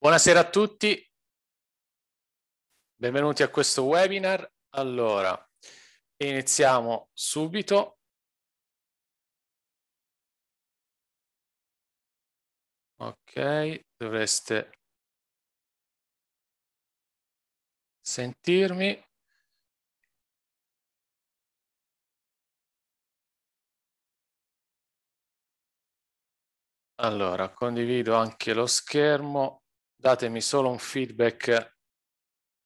Buonasera a tutti, benvenuti a questo webinar. Allora, iniziamo subito. Ok, dovreste sentirmi. Allora, condivido anche lo schermo datemi solo un feedback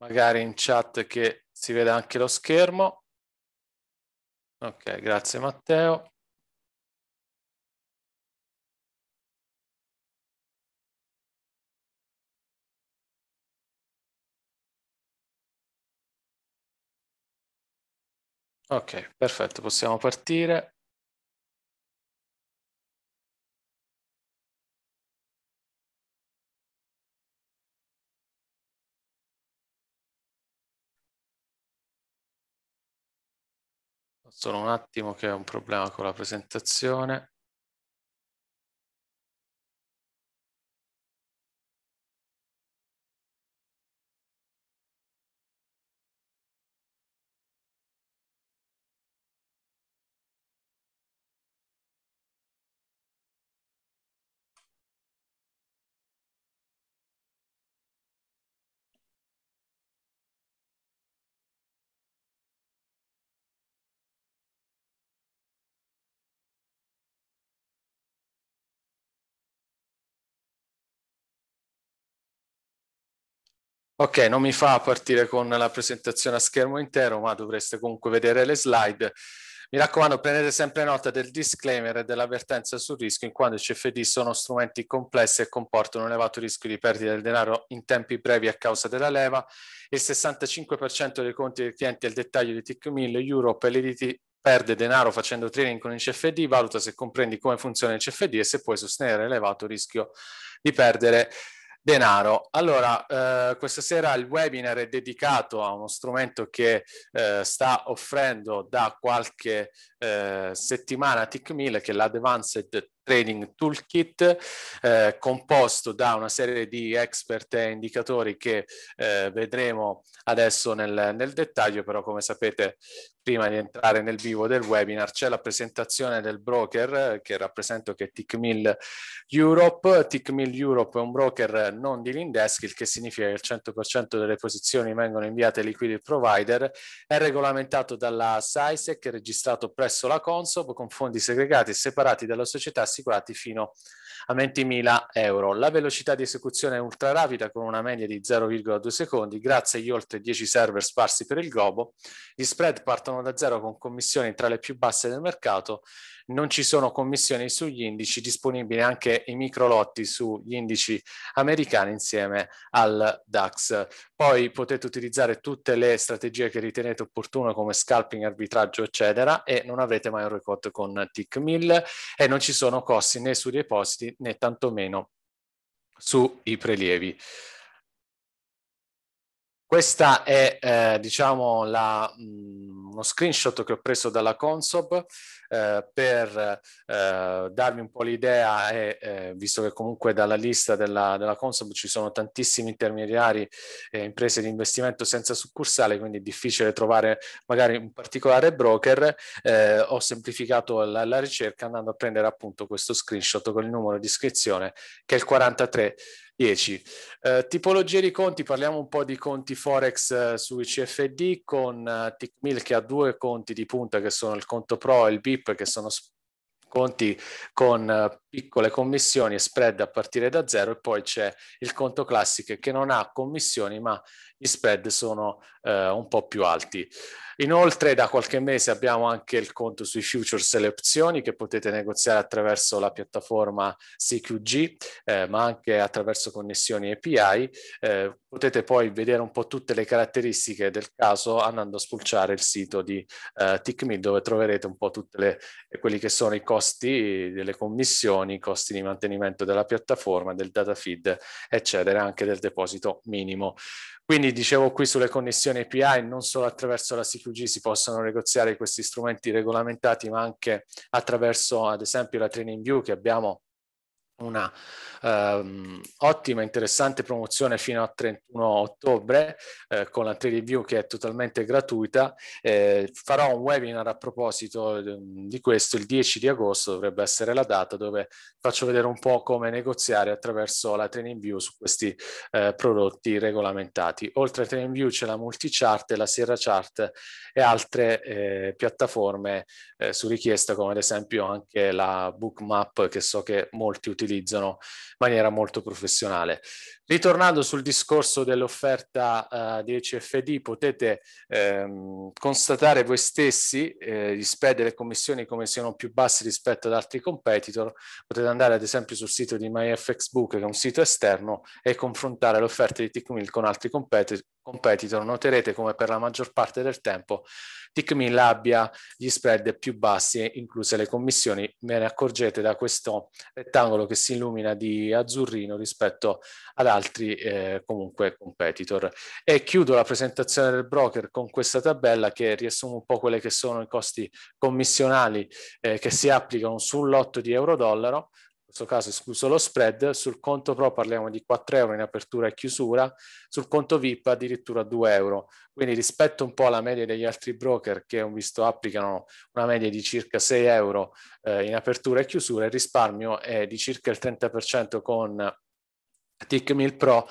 magari in chat che si veda anche lo schermo. Ok, grazie Matteo. Ok, perfetto, possiamo partire. Solo un attimo che ho un problema con la presentazione. Ok, non mi fa partire con la presentazione a schermo intero, ma dovreste comunque vedere le slide. Mi raccomando, prendete sempre nota del disclaimer e dell'avvertenza sul rischio, in quanto i CFD sono strumenti complessi e comportano un elevato rischio di perdita del denaro in tempi brevi a causa della leva. Il 65% dei conti dei clienti al dettaglio di TIC1000 Europe e l'EDT perde denaro facendo trading con il CFD, valuta se comprendi come funziona il CFD e se puoi sostenere elevato rischio di perdere denaro Denaro. Allora, eh, questa sera il webinar è dedicato a uno strumento che eh, sta offrendo da qualche eh, settimana TIC 1000 che è l'Advanced Training Toolkit eh, composto da una serie di expert e indicatori che eh, vedremo adesso nel, nel, dettaglio, però come sapete prima di entrare nel vivo del webinar c'è la presentazione del broker eh, che rappresento che è TICMIL Europe. TICMIL Europe è un broker non di Lindesk, il che significa che il 100% delle posizioni vengono inviate ai liquidi provider, è regolamentato dalla SISEC, registrato presso la Consob con fondi segregati e separati dalla società assicurati fino a 20.000 euro. La velocità di esecuzione è ultra rapida con una media di 0,2 secondi grazie agli oltre 10 server sparsi per il globo. Gli spread partono da zero con commissioni tra le più basse del mercato non ci sono commissioni sugli indici, disponibili anche i microlotti sugli indici americani insieme al DAX. Poi potete utilizzare tutte le strategie che ritenete opportune come scalping, arbitraggio, eccetera, e non avrete mai un record con TIC 1000 e non ci sono costi né sui depositi né tantomeno sui prelievi. Questa è, eh, diciamo, la, mh, mm, uno screenshot che ho preso dalla Consob eh, per eh, darvi un po' l'idea, e, eh, visto che comunque dalla lista della, della Consob ci sono tantissimi intermediari e imprese di investimento senza succursale, quindi è difficile trovare magari un particolare broker, eh, ho semplificato la, la ricerca andando a prendere appunto questo screenshot con il numero di iscrizione che è il 43 10. Eh, tipologie di conti, parliamo un po' di conti Forex eh, sui CFD con eh, TICMIL che ha due conti di punta che sono il conto Pro e il BIP che sono conti con eh, piccole commissioni e spread a partire da zero e poi c'è il conto classico che non ha commissioni ma gli spread sono eh, un po' più alti. Inoltre da qualche mese abbiamo anche il conto sui futures e le opzioni che potete negoziare attraverso la piattaforma CQG, eh, ma anche attraverso connessioni API. Eh, potete poi vedere un po' tutte le caratteristiche del caso andando a spulciare il sito di eh, TICMID dove troverete un po' tutti quelli che sono i costi delle commissioni sono i costi di mantenimento della piattaforma, del data feed, eccetera, anche del deposito minimo. Quindi dicevo qui sulle connessioni API, non solo attraverso la CQG si possono negoziare questi strumenti regolamentati, ma anche attraverso ad esempio la Training View che abbiamo una ehm, ottima, interessante promozione fino al 31 ottobre eh, con la 3D View che è totalmente gratuita. Eh, farò un webinar a proposito ehm, di questo il 10 di agosto, dovrebbe essere la data dove faccio vedere un po' come negoziare attraverso la Training View su questi eh, prodotti regolamentati. Oltre a Training View c'è la Multichart, la Sierra Chart e altre eh, piattaforme eh, su richiesta come ad esempio anche la Bookmap che so che molti utilizzano utilizzano in maniera molto professionale. Ritornando sul discorso dell'offerta uh, di ECFD, potete ehm, constatare voi stessi eh, gli spread delle commissioni come siano più bassi rispetto ad altri competitor. Potete andare ad esempio sul sito di MyFXBook, che è un sito esterno, e confrontare l'offerta di TickMill con altri competi- competitor. Noterete come per la maggior parte del tempo TickMill abbia gli spread più bassi, incluse le commissioni. Ve ne accorgete da questo rettangolo che si illumina di azzurrino rispetto ad altri altri eh, comunque competitor. E chiudo la presentazione del broker con questa tabella che riassume un po' quelli che sono i costi commissionali eh, che si applicano sul lotto di euro-dollaro, in questo caso escluso lo spread, sul conto pro parliamo di 4 euro in apertura e chiusura, sul conto VIP addirittura 2 euro. Quindi rispetto un po' alla media degli altri broker che ho visto applicano una media di circa 6 euro eh, in apertura e chiusura, il risparmio è di circa il 30% con TickMill Pro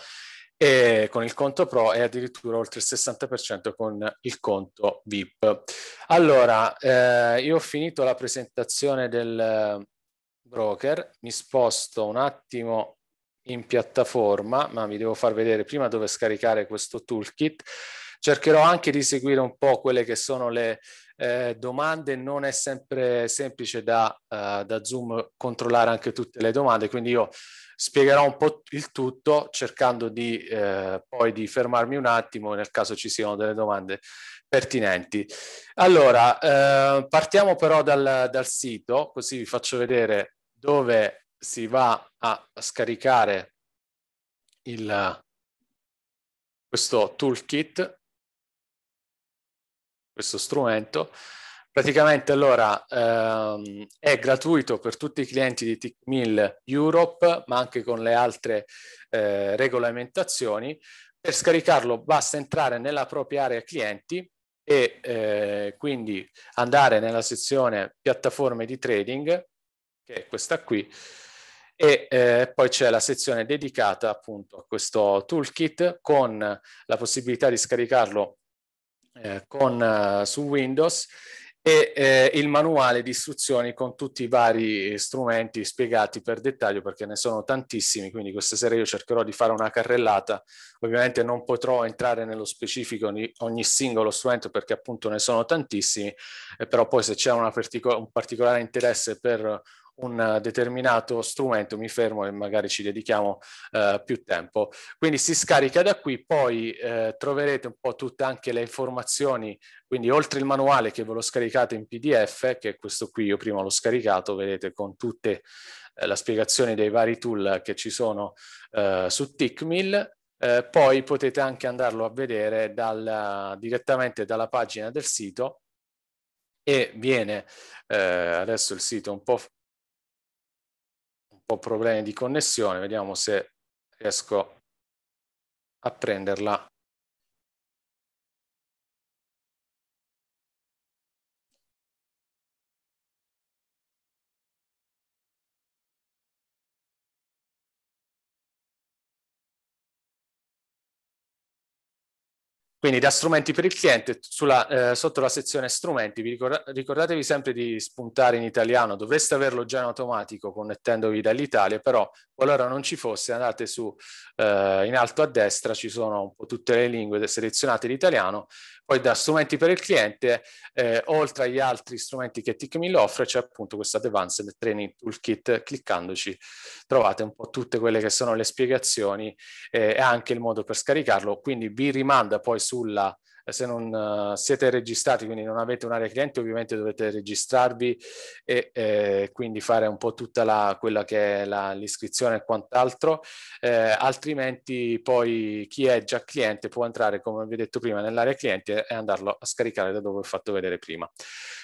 e con il conto Pro e addirittura oltre il 60% con il conto VIP. Allora, eh, io ho finito la presentazione del eh, broker, mi sposto un attimo in piattaforma, ma vi devo far vedere prima dove scaricare questo toolkit. Cercherò anche di seguire un po' quelle che sono le eh, domande non è sempre semplice da, uh, da Zoom controllare anche tutte le domande, quindi io spiegherò un po' il tutto cercando di, eh, poi di fermarmi un attimo nel caso ci siano delle domande pertinenti. Allora, eh, partiamo però dal, dal, sito, così vi faccio vedere dove si va a scaricare il, questo toolkit questo strumento. Praticamente allora ehm, è gratuito per tutti i clienti di TICMIL Europe, ma anche con le altre eh, regolamentazioni. Per scaricarlo basta entrare nella propria area clienti e eh, quindi andare nella sezione piattaforme di trading, che è questa qui, e eh, poi c'è la sezione dedicata appunto a questo toolkit con la possibilità di scaricarlo eh, con, eh, su Windows e eh, il manuale di istruzioni con tutti i vari strumenti spiegati per dettaglio perché ne sono tantissimi, quindi questa sera io cercherò di fare una carrellata, ovviamente non potrò entrare nello specifico di ogni singolo strumento perché appunto ne sono tantissimi, eh, però poi se c'è partico- un particolare interesse per un eh, determinato strumento, mi fermo e magari ci dedichiamo eh, più tempo. Quindi si scarica da qui, poi eh, troverete un po' tutte anche le informazioni, quindi oltre il manuale che ve lo scaricate in PDF, che è questo qui, io prima l'ho scaricato, vedete con tutte eh, la spiegazione dei vari tool che ci sono eh, su TICMIL, eh, poi potete anche andarlo a vedere dal, direttamente dalla pagina del sito e viene, adesso il sito è un po' ho problemi di connessione, vediamo se riesco a prenderla Quindi da strumenti per il cliente, sulla, eh, sotto la sezione strumenti, vi ricorda, ricordatevi sempre di spuntare in italiano, dovreste averlo già in automatico connettendovi dall'Italia, però qualora non ci fosse andate su, eh, in alto a destra ci sono un po' tutte le lingue, selezionate l'italiano, poi da strumenti per il cliente, eh, oltre agli altri strumenti che TickMill offre, c'è appunto questa Advanced Training Toolkit. Cliccandoci trovate un po' tutte quelle che sono le spiegazioni eh, e anche il modo per scaricarlo. Quindi vi rimanda poi sulla eh, se non eh, siete registrati, quindi non avete un'area cliente, ovviamente dovete registrarvi e eh, quindi fare un po' tutta la, quella che è la, l'iscrizione e quant'altro, eh, altrimenti poi chi è già cliente può entrare, come vi ho detto prima, nell'area cliente e andarlo a scaricare da dove ho fatto vedere prima.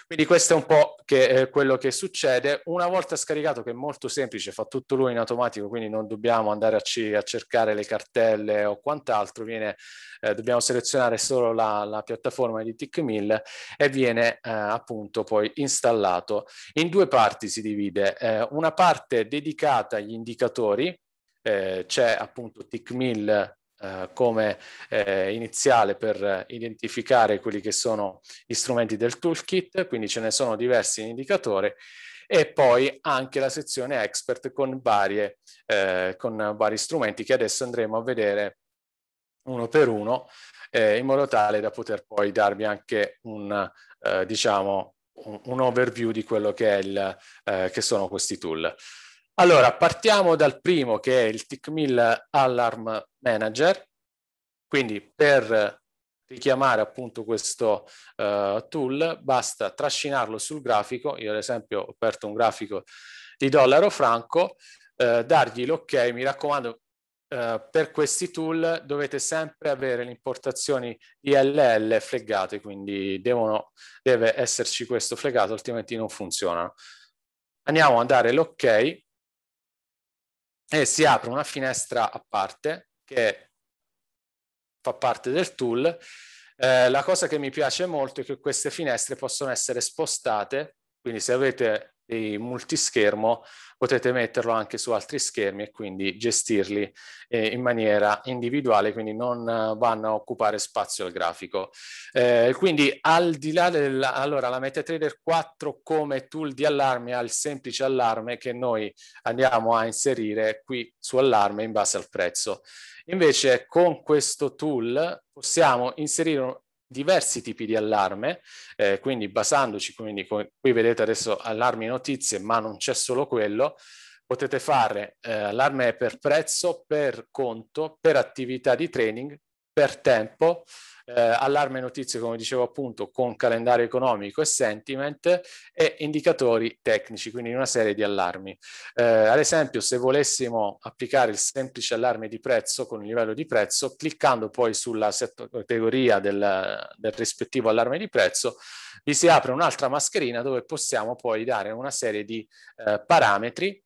Quindi questo è un po' che, eh, quello che succede. Una volta scaricato, che è molto semplice, fa tutto lui in automatico, quindi non dobbiamo andare a, c- a cercare le cartelle o quant'altro, viene, eh, dobbiamo selezionare solo la dalla piattaforma di TickMill e viene eh, appunto poi installato. In due parti si divide, eh, una parte dedicata agli indicatori, eh, c'è appunto TickMill eh, come eh, iniziale per identificare quelli che sono gli strumenti del toolkit, quindi ce ne sono diversi in indicatore, e poi anche la sezione expert con, varie, eh, con vari strumenti che adesso andremo a vedere uno per uno eh, in modo tale da poter poi darvi anche un, eh, diciamo, un, un overview di quello che, il, eh, che, sono questi tool. Allora, partiamo dal primo che è il TICMIL Alarm Manager, quindi per richiamare appunto questo uh, tool basta trascinarlo sul grafico, io ad esempio ho aperto un grafico di dollaro franco, eh, dargli l'ok, mi raccomando eh, per questi tool dovete sempre avere le importazioni ILL fleggate, quindi devono, deve esserci questo flegato, altrimenti non funzionano. Andiamo a dare l'ok ok e si apre una finestra a parte che fa parte del tool. Uh, la cosa che mi piace molto è che queste finestre possono essere spostate, quindi se avete dei multischermo potete metterlo anche su altri schermi e quindi gestirli eh, in maniera individuale, quindi non eh, vanno a occupare spazio al grafico. Eh, quindi al di là della, allora la MetaTrader 4 come tool di allarme ha il semplice allarme che noi andiamo a inserire qui su allarme in base al prezzo. Invece con questo tool possiamo inserire diversi tipi di allarme, eh, quindi basandoci, quindi qui vedete adesso allarmi notizie, ma non c'è solo quello, potete fare eh, allarme per prezzo, per conto, per attività di training per tempo, eh, allarme notizie, come dicevo appunto, con calendario economico e sentiment e indicatori tecnici, quindi una serie di allarmi. Eh, ad esempio, se volessimo applicare il semplice allarme di prezzo con il livello di prezzo, cliccando poi sulla categoria del, del rispettivo allarme di prezzo, vi si apre un'altra mascherina dove possiamo poi dare una serie di eh, parametri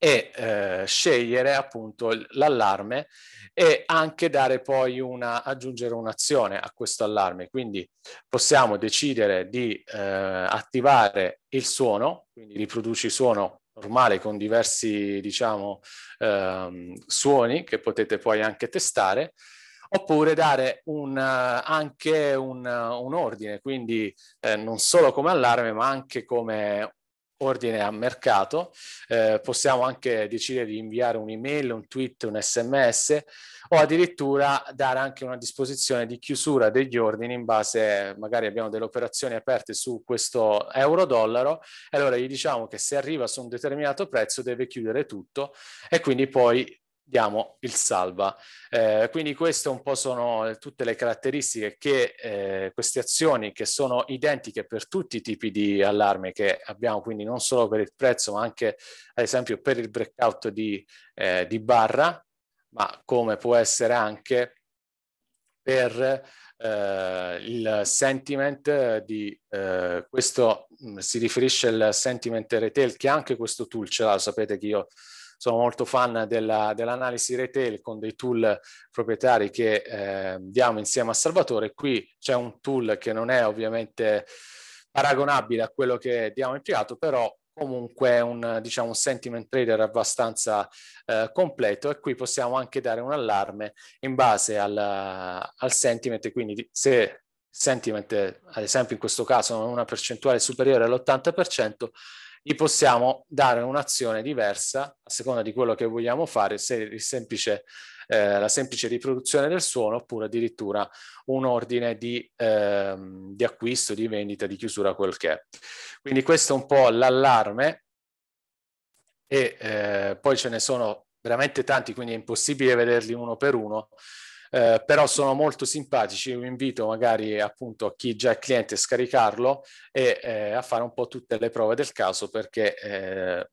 e eh, scegliere appunto l'allarme e anche dare poi una, aggiungere un'azione a questo allarme. Quindi possiamo decidere di eh, attivare il suono, quindi riproduci suono normale con diversi diciamo ehm, suoni che potete poi anche testare oppure dare un, anche un, un ordine, quindi eh, non solo come allarme ma anche come ordine a mercato, eh, possiamo anche decidere di inviare un'email, un tweet, un sms o addirittura dare anche una disposizione di chiusura degli ordini in base, magari abbiamo delle operazioni aperte su questo euro-dollaro e allora gli diciamo che se arriva su un determinato prezzo deve chiudere tutto e quindi poi diamo il salva. Eh, quindi queste un po' sono eh, tutte le caratteristiche che eh, queste azioni che sono identiche per tutti i tipi di allarme che abbiamo, quindi non solo per il prezzo ma anche ad esempio per il breakout di, eh, di barra, ma come può essere anche per eh, il sentiment di eh, questo mh, mm, si riferisce al sentiment retail che anche questo tool ce l'ha, sapete che io sono molto fan della, dell'analisi retail con dei tool proprietari che eh, diamo insieme a Salvatore. Qui c'è un tool che non è ovviamente paragonabile a quello che diamo in privato, però comunque un, diciamo, un sentiment trader abbastanza eh, completo e qui possiamo anche dare un allarme in base al, al sentiment, quindi se sentiment ad esempio in questo caso una percentuale superiore all'80%, gli possiamo dare un'azione diversa a seconda di quello che vogliamo fare, se semplice, eh, la semplice riproduzione del suono oppure addirittura un ordine di, eh, di acquisto, di vendita, di chiusura, quel che è. Quindi questo è un po' l'allarme e eh, poi ce ne sono veramente tanti, quindi è impossibile vederli uno per uno, eh, però sono molto simpatici, vi invito magari appunto a chi già è cliente a scaricarlo e eh, a fare un po' tutte le prove del caso perché eh,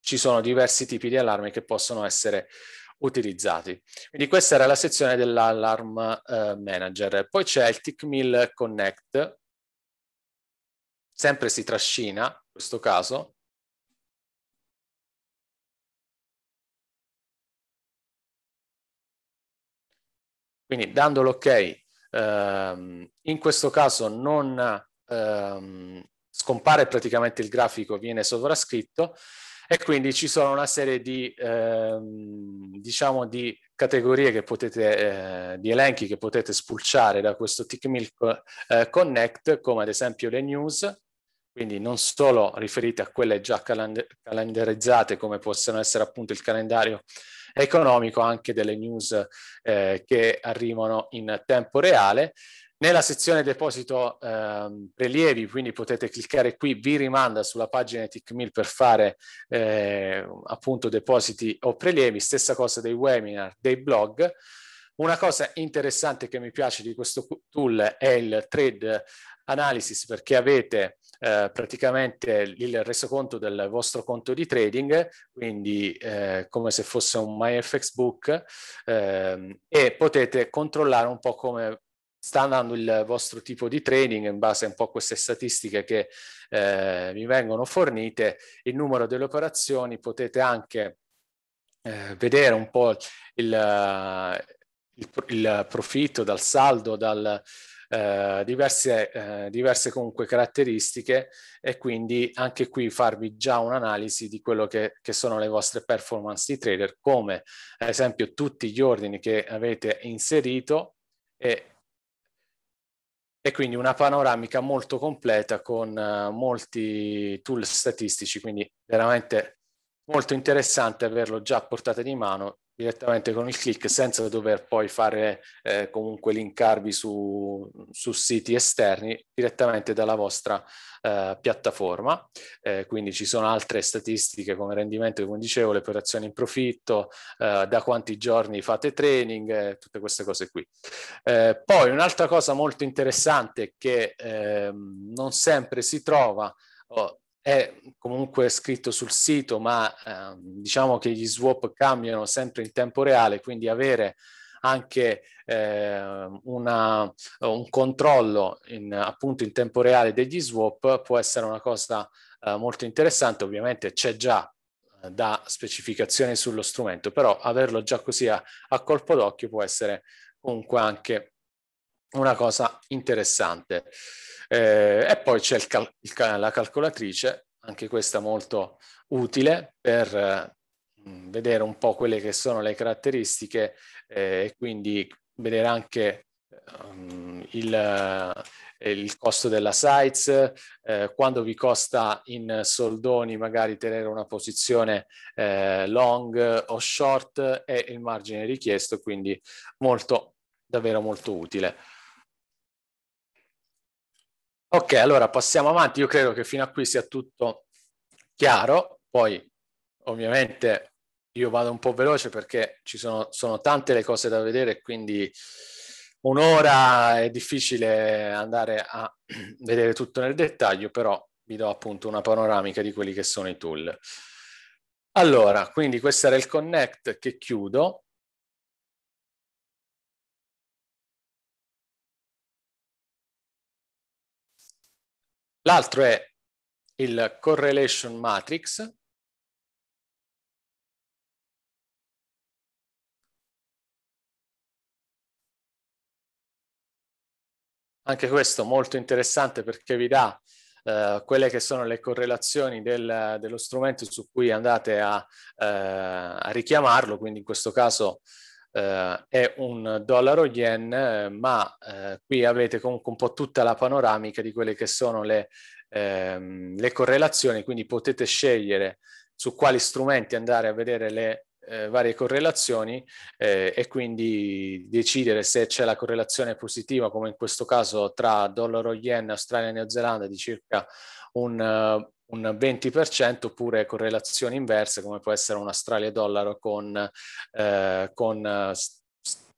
ci sono diversi tipi di allarmi che possono essere utilizzati. Quindi questa era la sezione dell'Alarm eh, Manager. Poi c'è il TICMIL Connect, sempre si trascina in questo caso, Quindi dando l'ok, ehm, in questo caso non ehm, scompare praticamente il grafico, viene sovrascritto e quindi ci sono una serie di, ehm, diciamo di categorie che potete, eh, di elenchi che potete spulciare da questo TickMilk eh, Connect, come ad esempio le news, quindi non solo riferite a quelle già calendarizzate come possono essere appunto il calendario economico, anche delle news eh, che arrivano in tempo reale. Nella sezione deposito eh, prelievi, quindi potete cliccare qui, vi rimanda sulla pagina TechMill per fare eh, appunto depositi o prelievi, stessa cosa dei webinar, dei blog. Una cosa interessante che mi piace di questo tool è il trade analysis perché avete eh, praticamente il resoconto del vostro conto di trading, quindi eh, come se fosse un MyFX Book, eh, e potete controllare un po' come sta andando il vostro tipo di trading in base un po' a queste statistiche che eh, vi vengono fornite, il numero delle operazioni, potete anche eh, vedere un po' il il, profitto, dal saldo, dal, eh, diverse, eh, diverse comunque caratteristiche e quindi anche qui farvi già un'analisi di quello che, che sono le vostre performance di trader, come ad esempio tutti gli ordini che avete inserito e e quindi una panoramica molto completa con uh, molti tool statistici, quindi veramente molto interessante averlo già a portata di mano direttamente con il click senza dover poi fare eh, comunque linkarvi su, su, siti esterni direttamente dalla vostra eh, piattaforma. Eh, quindi ci sono altre statistiche come rendimento, come dicevo, le operazioni in profitto, eh, da quanti giorni fate training, eh, tutte queste cose qui. Eh, poi un'altra cosa molto interessante che ehm, non sempre si trova oh, è comunque scritto sul sito, ma eh, diciamo che gli swap cambiano sempre in tempo reale, quindi avere anche eh, una, un controllo in, appunto in tempo reale degli swap può essere una cosa eh, molto interessante, ovviamente c'è già eh, da specificazione sullo strumento, però averlo già così a, a colpo d'occhio può essere comunque anche una cosa interessante. Eh, e poi c'è cal- cal- la calcolatrice, anche questa molto utile per eh, vedere un po' quelle che sono le caratteristiche eh, e quindi vedere anche um, il, eh, il, costo della sites, eh, quando vi costa in soldoni magari tenere una posizione eh, long o short e il margine richiesto, quindi molto davvero molto utile. Ok, allora passiamo avanti. Io credo che fino a qui sia tutto chiaro. Poi ovviamente io vado un po' veloce perché ci sono, sono tante le cose da vedere, quindi un'ora è difficile andare a vedere tutto nel dettaglio, però vi do appunto una panoramica di quelli che sono i tool. Allora, quindi questo era il connect che chiudo. L'altro è il correlation matrix, Anche questo molto interessante perché vi dà eh, quelle che sono le correlazioni del, dello strumento su cui andate a, eh, a richiamarlo, quindi in questo caso eh, è un dollaro yen, ma eh, qui avete comunque un po' tutta la panoramica di quelle che sono le, ehm, le correlazioni, quindi potete scegliere su quali strumenti andare a vedere le eh, varie correlazioni eh, e quindi decidere se c'è la correlazione positiva, come in questo caso tra dollaro yen, Australia e New Zelanda, di circa un eh, un 20% oppure correlazioni inverse come può essere un Australia dollaro con, eh, con,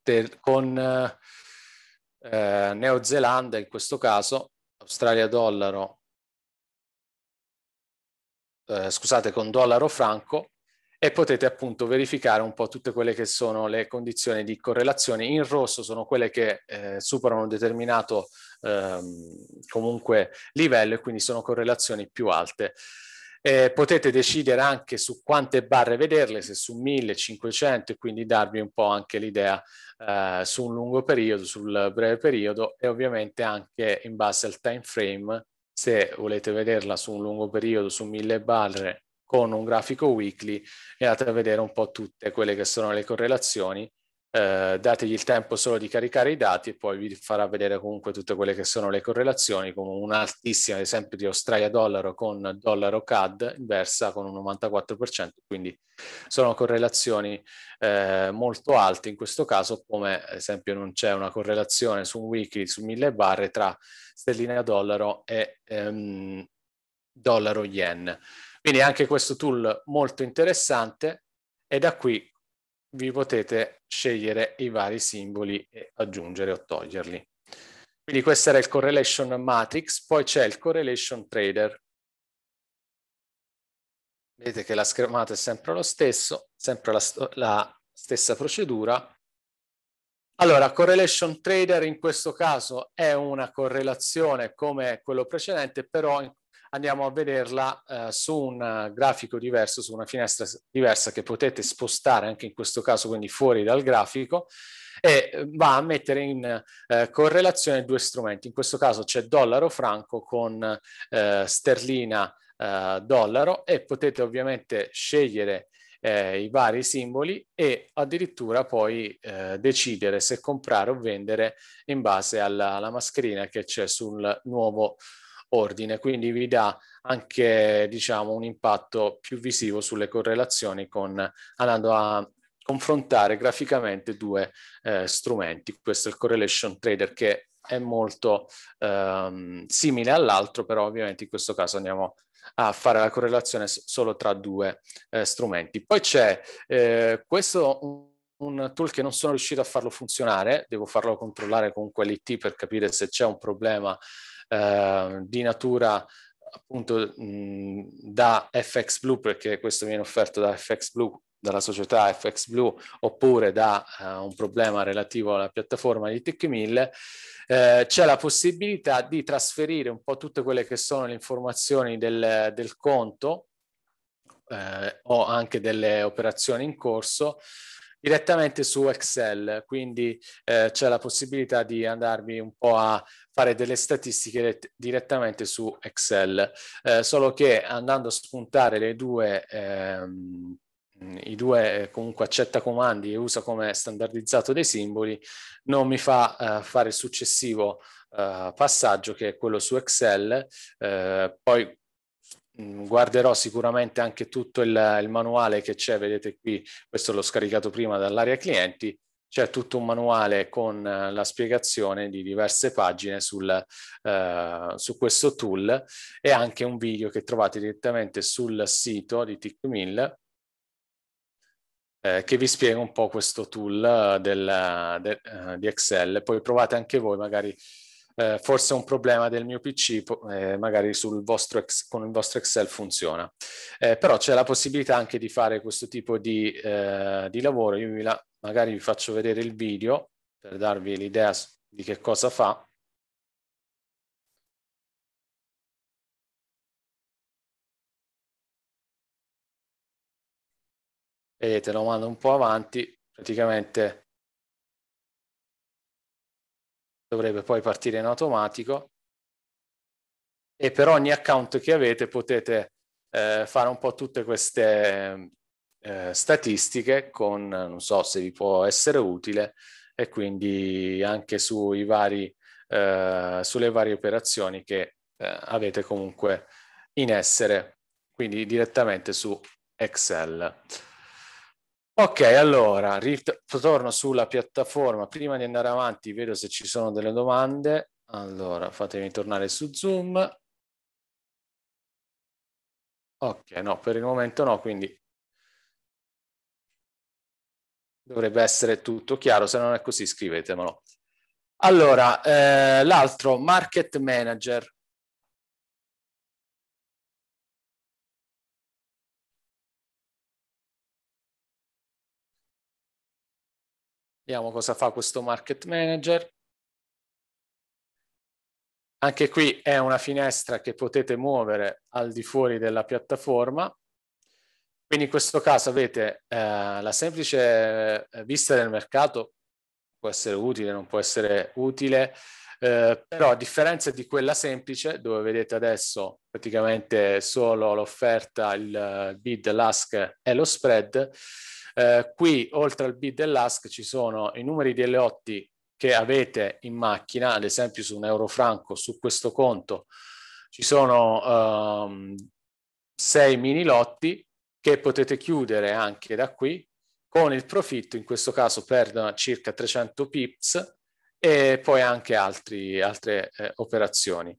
eh, con eh, Neozelanda in questo caso, Australia dollaro, eh, scusate, con dollaro franco e potete appunto verificare un po' tutte quelle che sono le condizioni di correlazione. In rosso sono quelle che eh, superano un determinato ehm, comunque livello e quindi sono correlazioni più alte. Eh, potete decidere anche su quante barre vederle, se su 1500 e quindi darvi un po' anche l'idea eh, su un lungo periodo, sul breve periodo e ovviamente anche in base al time frame, se volete vederla su un lungo periodo, su 1000 barre con un grafico weekly, andate a vedere un po' tutte quelle che sono le correlazioni eh, dategli il tempo solo di caricare i dati e poi vi farà vedere comunque tutte quelle che sono le correlazioni, con un'altissima ad esempio di Australia dollaro con dollaro CAD inversa con un 94%, quindi sono correlazioni eh, molto alte in questo caso, come ad esempio non c'è una correlazione su un weekly su mille barre tra sterlina dollaro e ehm, dollaro yen. Quindi anche questo tool molto interessante e da qui vi potete scegliere i vari simboli e aggiungere o toglierli. Quindi questo era il correlation matrix, poi c'è il correlation trader. Vedete che la schermata è sempre lo stesso, sempre la, la stessa procedura. Allora, correlation trader in questo caso è una correlazione come quello precedente, però in andiamo a vederla eh, su un eh, grafico diverso, su una finestra diversa che potete spostare anche in questo caso, quindi fuori dal grafico, e eh, va a mettere in eh, correlazione due strumenti. In questo caso c'è dollaro franco con eh, sterlina eh, dollaro e potete ovviamente scegliere i vari simboli e addirittura poi decidere se comprare o vendere in base alla, alla mascherina che c'è sul nuovo ordine, quindi vi dà anche diciamo, un impatto più visivo sulle correlazioni con, andando a confrontare graficamente due eh, strumenti. Questo è il correlation trader che è molto ehm, simile all'altro, però ovviamente in questo caso andiamo a fare la correlazione solo tra due eh, strumenti. Poi c'è eh, questo un tool che non sono riuscito a farlo funzionare, devo farlo controllare con quell'IT per capire se c'è un problema eh, di natura appunto mh, da FX Blue, perché questo viene offerto da FX Blue, dalla società FX Blue, oppure da uh, un problema relativo alla piattaforma di Tech1000, eh, c'è la possibilità di trasferire un po' tutte quelle che sono le informazioni del, del conto eh, o anche delle operazioni in corso direttamente su Excel, quindi eh, c'è la possibilità di andarvi un po' a fare delle statistiche ret- direttamente su Excel, eh, solo che andando a spuntare le due ehm, i due eh, comunque accetta comandi e usa come standardizzato dei simboli, non mi fa uh, fare il successivo uh, passaggio che è quello su Excel, uh, poi mm, guarderò sicuramente anche tutto il, il manuale che c'è, vedete qui, questo l'ho scaricato prima dall'area clienti c'è tutto un manuale con eh, la spiegazione di diverse pagine sul, eh, su questo tool e anche un video che trovate direttamente sul sito di TicMill eh, che vi spiega un po' questo tool eh, del, de, uh, di Excel. Poi provate anche voi magari eh, forse è un problema del mio PC, eh, magari ex, con il vostro Excel funziona. Eh, però c'è la possibilità anche di fare questo tipo di, di lavoro, io mi la, magari vi faccio vedere il video per darvi l'idea di che cosa fa. Vedete, lo mando un po' avanti, praticamente dovrebbe poi partire in automatico e per ogni account che avete potete eh, fare un po' tutte queste eh, statistiche con, non so se vi può essere utile, e quindi anche sui vari, eh, sulle varie operazioni che eh, avete comunque in essere, quindi direttamente su Excel. Ok, allora, ritorno sulla piattaforma. Prima di andare avanti, vedo se ci sono delle domande. Allora, fatemi tornare su Zoom. Ok, no, per il momento no, quindi Dovrebbe essere tutto chiaro, se non è così scrivetemelo. Allora, eh, l'altro, market manager. Vediamo cosa fa questo market manager. Anche qui è una finestra che potete muovere al di fuori della piattaforma. Quindi in questo caso avete eh, la semplice eh, vista del mercato, può essere utile, non può essere utile, eh, però a differenza di quella semplice, dove vedete adesso praticamente solo l'offerta, il eh, bid, l'ask e lo spread, eh, qui oltre al bid e l'ask ci sono i numeri delle lotti che avete in macchina, ad esempio su un euro franco, su questo conto ci sono ehm, sei mini lotti che potete chiudere anche da qui con il profitto, in questo caso perdono circa 300 pips e poi anche altri, altre eh, operazioni.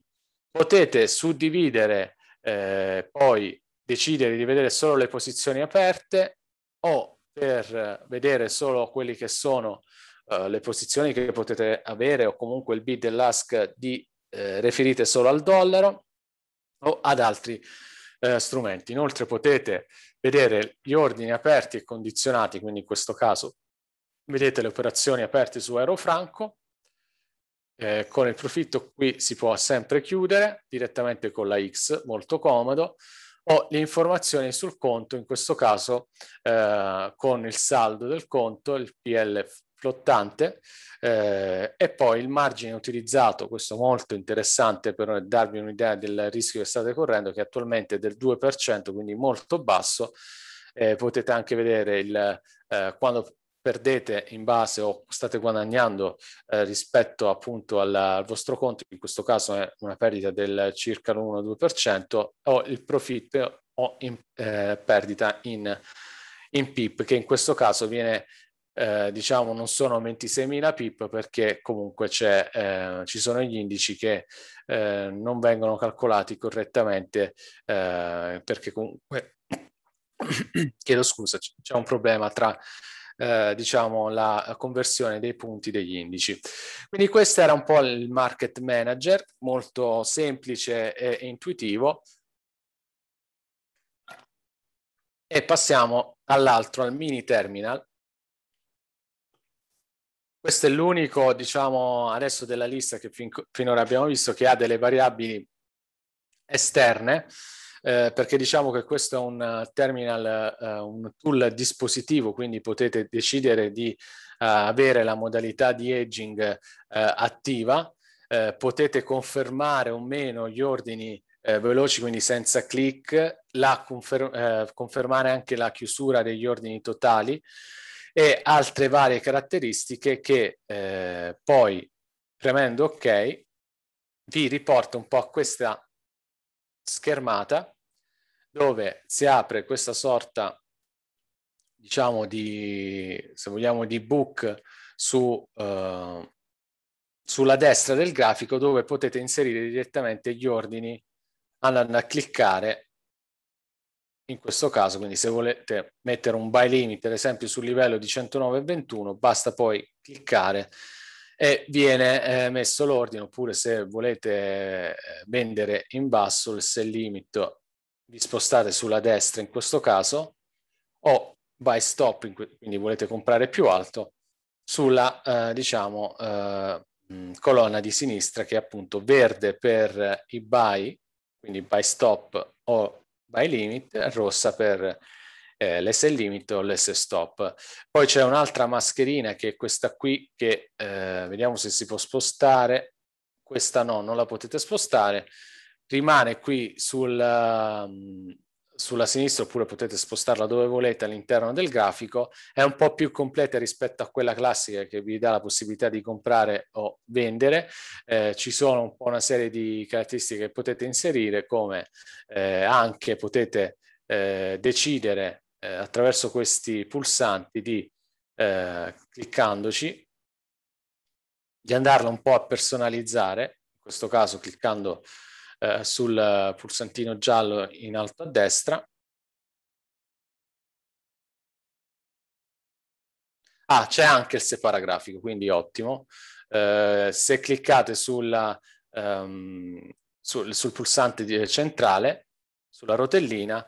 Potete suddividere, eh, poi decidere di vedere solo le posizioni aperte o per vedere solo quelle che sono eh, le posizioni che potete avere o comunque il bid e l'ask di eh, riferite solo al dollaro o ad altri eh, strumenti. Inoltre potete vedere gli ordini aperti e condizionati, quindi in questo caso vedete le operazioni aperte su Aerofranco, eh, con il profitto qui si può sempre chiudere direttamente con la X, molto comodo, o le informazioni sul conto, in questo caso eh, con il saldo del conto, il PL flottante eh, e poi il margine utilizzato, questo molto interessante per darvi un'idea del rischio che state correndo, che attualmente è del 2%, quindi molto basso. Eh, potete anche vedere il, eh, quando perdete in base o state guadagnando eh, rispetto appunto al, al, vostro conto, in questo caso è una perdita del circa l'1-2%, o il profitto o in, eh, perdita in, in PIP, che in questo caso viene eh, diciamo non sono 26.000 pip perché comunque eh, ci sono gli indici che eh, non vengono calcolati correttamente eh, perché comunque chiedo scusa c'è un problema tra eh, diciamo, la conversione dei punti degli indici. Quindi questo era un po' il market manager, molto semplice e intuitivo. E passiamo all'altro, al mini terminal, questo è l'unico, diciamo, adesso della lista che fin, finora abbiamo visto che ha delle variabili esterne, eh, perché diciamo che questo è un eh, terminal, eh, un tool dispositivo, quindi potete decidere di eh, avere la modalità di aging eh, attiva, eh, potete confermare o meno gli ordini veloci, quindi senza click, la confer confermare anche la chiusura degli ordini totali, e altre varie caratteristiche che eh, poi premendo ok vi riporta un po' a questa schermata dove si apre questa sorta diciamo di se vogliamo di book su, eh, sulla destra del grafico dove potete inserire direttamente gli ordini andando a cliccare in questo caso, quindi se volete mettere un buy limit, ad esempio sul livello di 109,21, basta poi cliccare e viene eh, messo l'ordine, oppure se volete eh, vendere in basso il sell limit, vi spostate sulla destra in questo caso, o buy stop, quindi volete comprare più alto, sulla, eh, diciamo, eh, mm, colonna di sinistra che è appunto verde per i buy, quindi buy stop o by limit, rossa per eh, l'S limit o l'S stop. Poi c'è un'altra mascherina che è questa qui che eh, vediamo se si può spostare. Questa no, non la potete spostare. Rimane qui sul, ehm, sulla sinistra oppure potete spostarla dove volete all'interno del grafico, è un po' più completa rispetto a quella classica che vi dà la possibilità di comprare o vendere. Eh, ci sono un po' una serie di caratteristiche che potete inserire come eh, anche potete eh, decidere eh, attraverso questi pulsanti di eh, cliccandoci di andarla un po' a personalizzare, in questo caso cliccando eh, sul pulsantino giallo in alto a destra. Ah, c'è anche il separagrafico, quindi ottimo. Eh, se cliccate sulla, um, sul, sul pulsante centrale, sulla rotellina,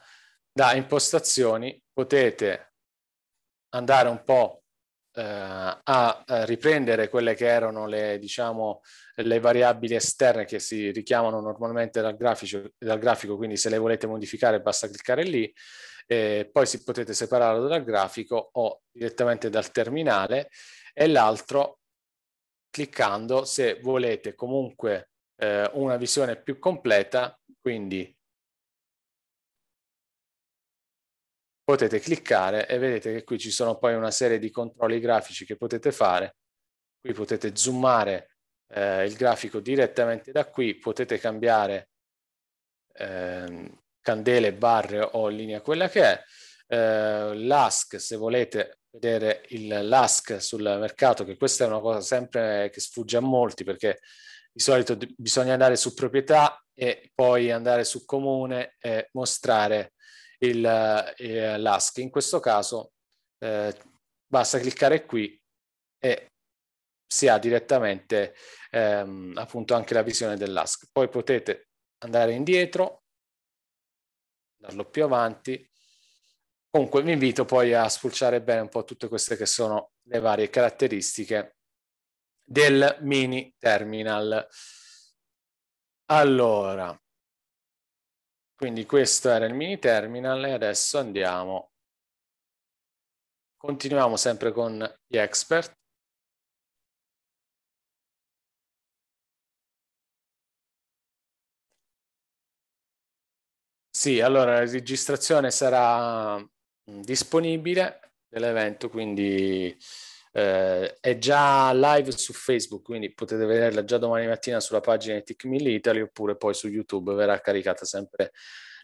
da impostazioni potete andare un po' Eh, a eh, riprendere quelle che erano le, diciamo, le, variabili esterne che si richiamano normalmente dal grafico, dal grafico quindi se le volete modificare basta cliccare lì, e poi si potete separarlo dal grafico o direttamente dal terminale e l'altro cliccando se volete comunque eh, una visione più completa, quindi potete cliccare e vedete che qui ci sono poi una serie di controlli grafici che potete fare. Qui potete zoomare eh, il grafico direttamente da qui, potete cambiare eh, candele, barre o linea quella che è. Eh, L'ASC, se volete vedere il, l'ASC sul mercato, che questa è una cosa sempre che sfugge a molti perché di solito bisogna andare su proprietà e poi andare su comune e mostrare il, eh, l'ASCII. In questo caso eh, basta cliccare qui e si ha direttamente ehm, appunto anche la visione dell'ASC. Poi potete andare indietro, andarlo più avanti. Comunque vi invito poi a spulciare bene un po' tutte queste che sono le varie caratteristiche del mini terminal. Allora, quindi questo era il mini terminal e adesso andiamo. Continuiamo sempre con gli expert. Sì, allora la registrazione sarà disponibile dell'evento, quindi eh, è già live su Facebook, quindi potete vederla già domani mattina sulla pagina di TechMill Italy oppure poi su YouTube verrà caricata sempre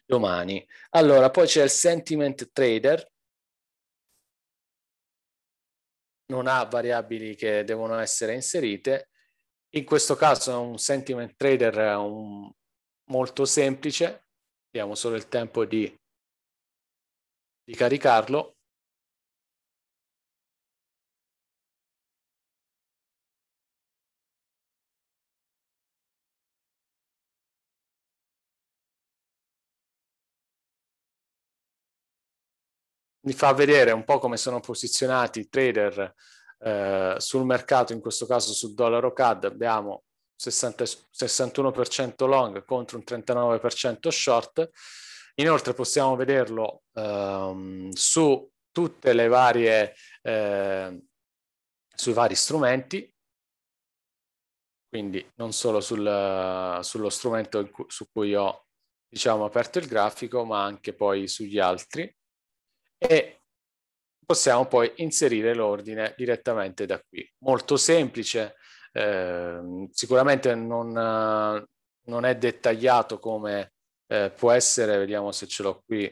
domani. Allora, poi c'è il Sentiment Trader. Non ha variabili che devono essere inserite. In questo caso è un Sentiment Trader un, molto semplice. Abbiamo solo il tempo di, di caricarlo mi fa vedere un po' come sono posizionati i trader eh, sul mercato, in questo caso sul dollaro CAD, abbiamo 60, 61% long contro un 39% short. Inoltre possiamo vederlo ehm, su tutte le varie, eh, sui vari strumenti, quindi non solo sul, sullo strumento cui, su cui ho diciamo, aperto il grafico, ma anche poi sugli altri e possiamo poi inserire l'ordine direttamente da qui. Molto semplice, eh, sicuramente non, non, è dettagliato come eh, può essere, vediamo se ce l'ho qui,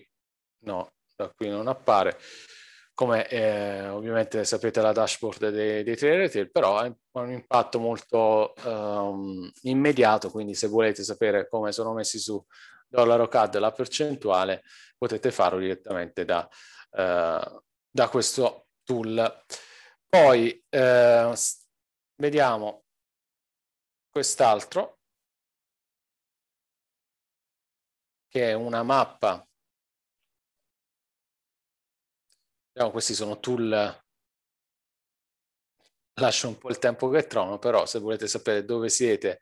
no, da qui non appare, come eh, ovviamente sapete la dashboard dei, dei tre retail, però ha un impatto molto um, immediato, quindi se volete sapere come sono messi su dollaro CAD la percentuale, potete farlo direttamente da eh, da questo tool. Poi eh, vediamo quest'altro che è una mappa. Diciamo, questi sono tool, lascio un po' il tempo che trovano, però se volete sapere dove siete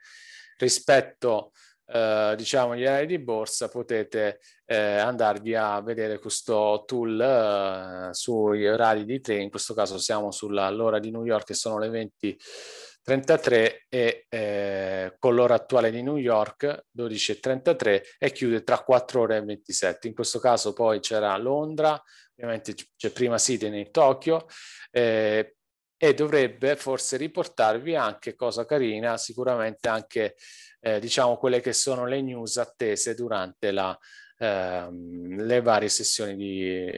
rispetto a eh, diciamo gli orari di borsa potete eh, andarvi a vedere questo tool eh, sui orari di tre in questo caso siamo sull'ora di New York che sono le 20.33 e eh, con l'ora attuale di New York 12.33 e chiude tra 4 ore e 27. In questo caso poi c'era Londra, ovviamente c'è prima Sydney, Tokyo, eh, e dovrebbe forse riportarvi anche cosa carina, sicuramente anche eh, diciamo quelle che sono le news attese durante la, ehm, le varie sessioni di,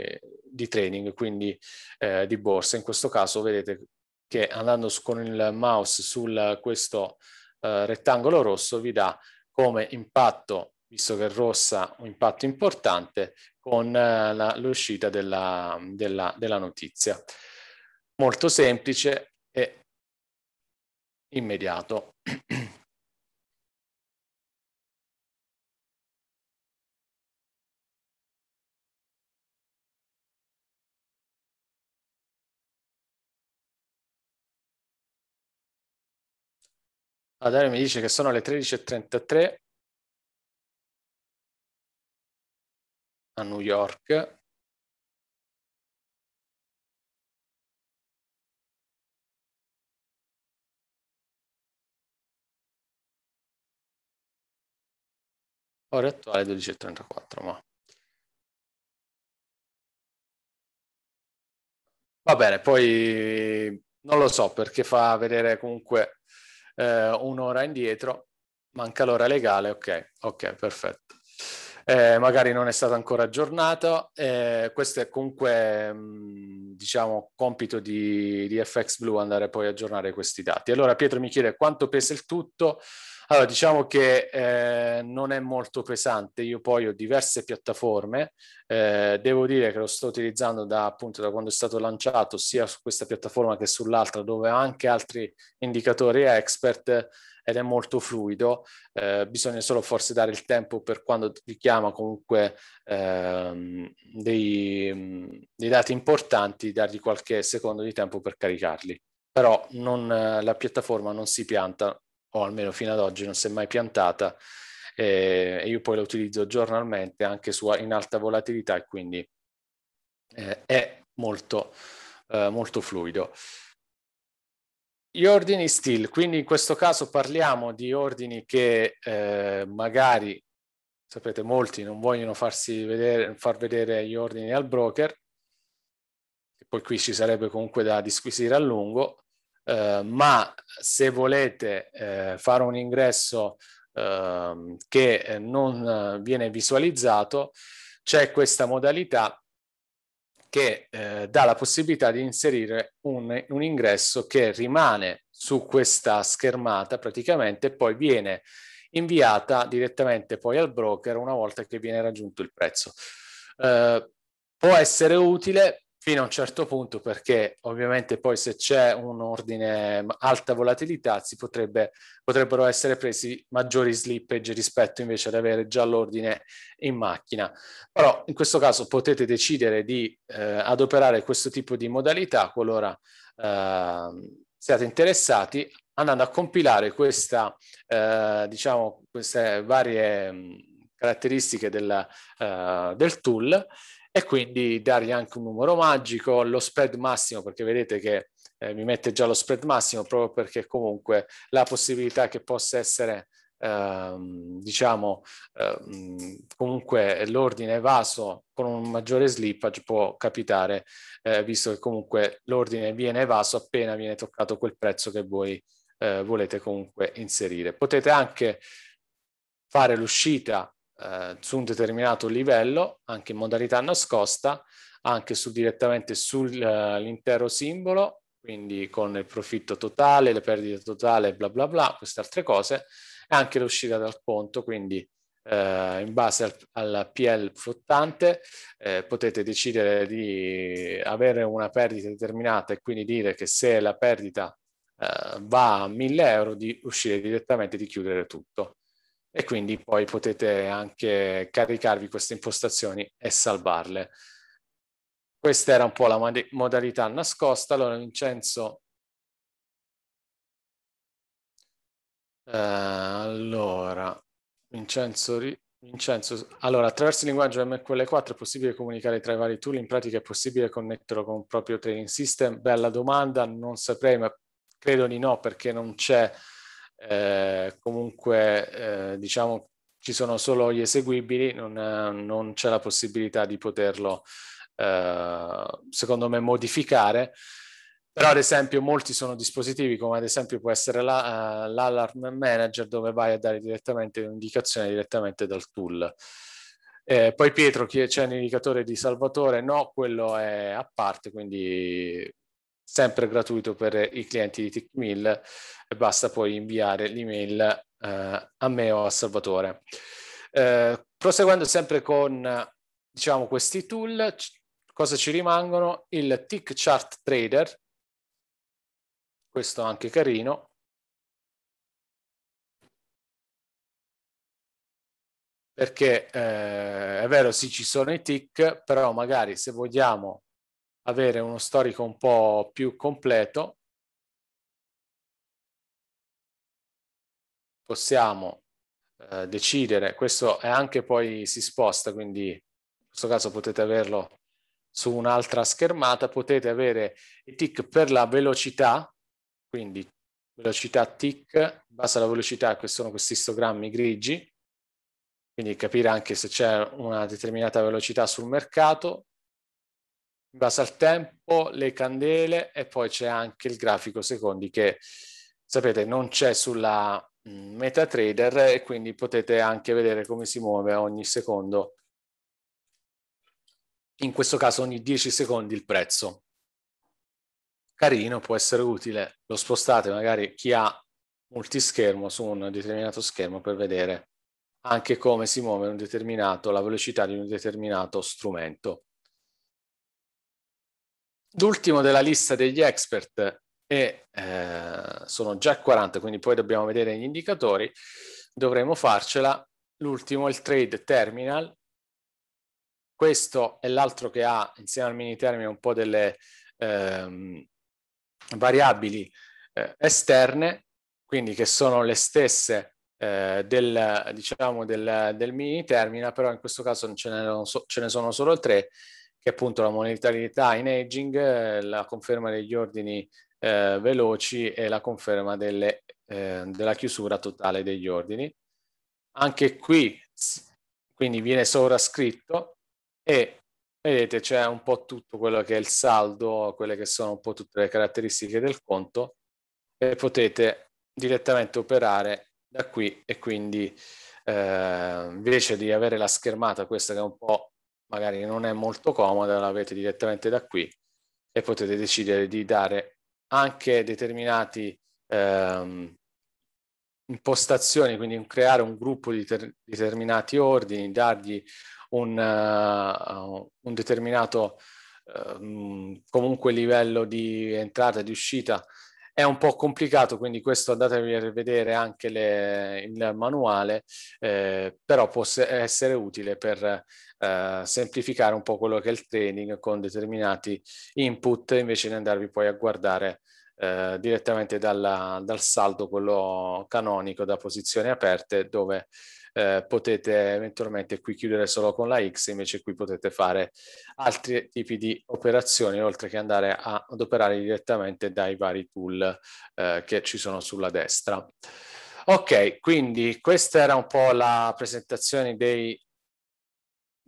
di trading, quindi eh, di borsa. In questo caso vedete che andando su, con il mouse su questo eh, rettangolo rosso vi dà come impatto, visto che è rossa, un impatto importante con eh, la, l'uscita della, della, della notizia. Molto semplice e immediato. Dario mi dice che sono le 13.33 a New York. Ora attuale 12.34, ma... Va bene, poi non lo so perché fa vedere comunque eh, un'ora indietro, manca l'ora legale, ok, ok, perfetto eh, magari non è stato ancora aggiornato. Eh, questo è comunque, mh, mm, diciamo, compito di, di, FX Blue andare poi a aggiornare questi dati. Allora Pietro mi chiede quanto pesa il tutto. Allora, diciamo che eh, non è molto pesante, io poi ho diverse piattaforme, eh, devo dire che lo sto utilizzando da, appunto, da quando è stato lanciato sia su questa piattaforma che sull'altra dove ho anche altri indicatori expert ed è molto fluido, eh, bisogna solo forse dare il tempo per quando ti chiama comunque ehm, dei, dei, dati importanti, dargli qualche secondo di tempo per caricarli. Però non, eh, la piattaforma non si pianta, o almeno fino ad oggi non si è mai piantata, eh, e io poi la utilizzo giornalmente anche su, in alta volatilità e quindi eh, è molto, eh, molto fluido. Gli ordini still, quindi in questo caso parliamo di ordini che eh, magari, sapete, molti non vogliono farsi vedere, far vedere gli ordini al broker, e poi qui ci sarebbe comunque da disquisire a lungo, eh, ma se volete eh, fare un ingresso ehm, che non viene visualizzato, c'è questa modalità che eh, dà la possibilità di inserire un, un, ingresso che rimane su questa schermata praticamente e poi viene inviata direttamente poi al broker una volta che viene raggiunto il prezzo. Eh, può essere utile fino a un certo punto perché ovviamente poi se c'è un ordine alta volatilità si potrebbe, potrebbero essere presi maggiori slippage rispetto invece ad avere già l'ordine in macchina. Però in questo caso potete decidere di eh, adoperare questo tipo di modalità qualora eh, siate interessati andando a compilare questa, eh, diciamo, queste varie mm, caratteristiche del, eh, del tool e quindi dargli anche un numero magico, lo spread massimo, perché vedete che eh, mi mette già lo spread massimo proprio perché comunque la possibilità che possa essere ehm, diciamo ehm, comunque l'ordine evaso con un maggiore slippage può capitare eh, visto che comunque l'ordine viene evaso appena viene toccato quel prezzo che voi eh, volete comunque inserire potete anche fare l'uscita eh, su un determinato livello, anche in modalità nascosta, anche su, direttamente sull'intero uh, simbolo, quindi con il profitto totale, le perdite totale, bla bla bla, queste altre cose, e anche l'uscita dal conto, quindi eh, in base al, al PL flottante eh, potete decidere di avere una perdita determinata e quindi dire che se la perdita eh, va a 1000 euro di uscire direttamente e di chiudere tutto e quindi poi potete anche caricarvi queste impostazioni e salvarle. Questa era un po' la mod modalità nascosta, allora Vincenzo... Eh, allora, Vincenzo ri... Vincenzo, allora attraverso il linguaggio MQL4 è possibile comunicare tra i vari tool, in pratica è possibile connetterlo con un proprio training system? Bella domanda, non saprei, ma credo di no perché non c'è eh, comunque eh, diciamo ci sono solo gli eseguibili, non, non c'è la possibilità di poterlo eh, secondo me modificare. Però ad esempio molti sono dispositivi come ad esempio può essere la, uh, eh, l'allarm manager dove vai a dare direttamente un'indicazione direttamente dal tool. Eh, poi Pietro, c'è un indicatore di Salvatore? No, quello è a parte, quindi sempre gratuito per i clienti di TechMill e basta poi inviare l'email eh, a me o a Salvatore. Eh, proseguendo sempre con diciamo, questi tool, cosa ci rimangono? Il Tick Chart Trader, questo anche carino, perché eh, è vero sì ci sono i tick, però magari se vogliamo avere uno storico un po' più completo, possiamo eh, decidere, questo è anche poi si sposta, quindi in questo caso potete averlo su un'altra schermata, potete avere i tick per la velocità, quindi velocità tick, basta la velocità che sono questi istogrammi grigi, quindi capire anche se c'è una determinata velocità sul mercato, in base al tempo, le candele e poi c'è anche il grafico secondi che sapete non c'è sulla mm, MetaTrader e quindi potete anche vedere come si muove ogni secondo. In questo caso ogni 10 secondi il prezzo. Carino, può essere utile. Lo spostate magari chi ha multischermo su un determinato schermo per vedere anche come si muove un determinato, la velocità di un determinato strumento. L'ultimo della lista degli expert e eh, sono già 40, quindi poi dobbiamo vedere gli indicatori, dovremo farcela. L'ultimo è il trade terminal. Questo è l'altro che ha insieme al mini termine un po' delle ehm, variabili eh, esterne, quindi che sono le stesse eh, del, diciamo del, del, mini terminal, però in questo caso ce ne, so, ce ne sono solo tre che è appunto la monetarietà in aging, eh, la conferma degli ordini eh, veloci e la conferma delle, eh, della chiusura totale degli ordini. Anche qui quindi viene sovrascritto e vedete c'è un po' tutto quello che è il saldo, quelle che sono un po' tutte le caratteristiche del conto e potete direttamente operare da qui e quindi eh, invece di avere la schermata questa che è un po' magari non è molto comoda, l'avete direttamente da qui e potete decidere di dare anche determinate ehm, impostazioni, quindi creare un gruppo di ter- determinati ordini, dargli un, uh, un determinato uh, comunque livello di entrata e di uscita è un po' complicato, quindi questo andatevi a rivedere anche le, il manuale, eh, però può essere utile per eh, semplificare un po' quello che è il training con determinati input invece di andarvi poi a guardare eh, direttamente dalla, dal saldo, quello canonico da posizioni aperte, dove eh, potete eventualmente qui chiudere solo con la X, invece qui potete fare altri tipi di operazioni, oltre che andare a, ad operare direttamente dai vari tool eh, che ci sono sulla destra. Ok, quindi questa era un po' la presentazione dei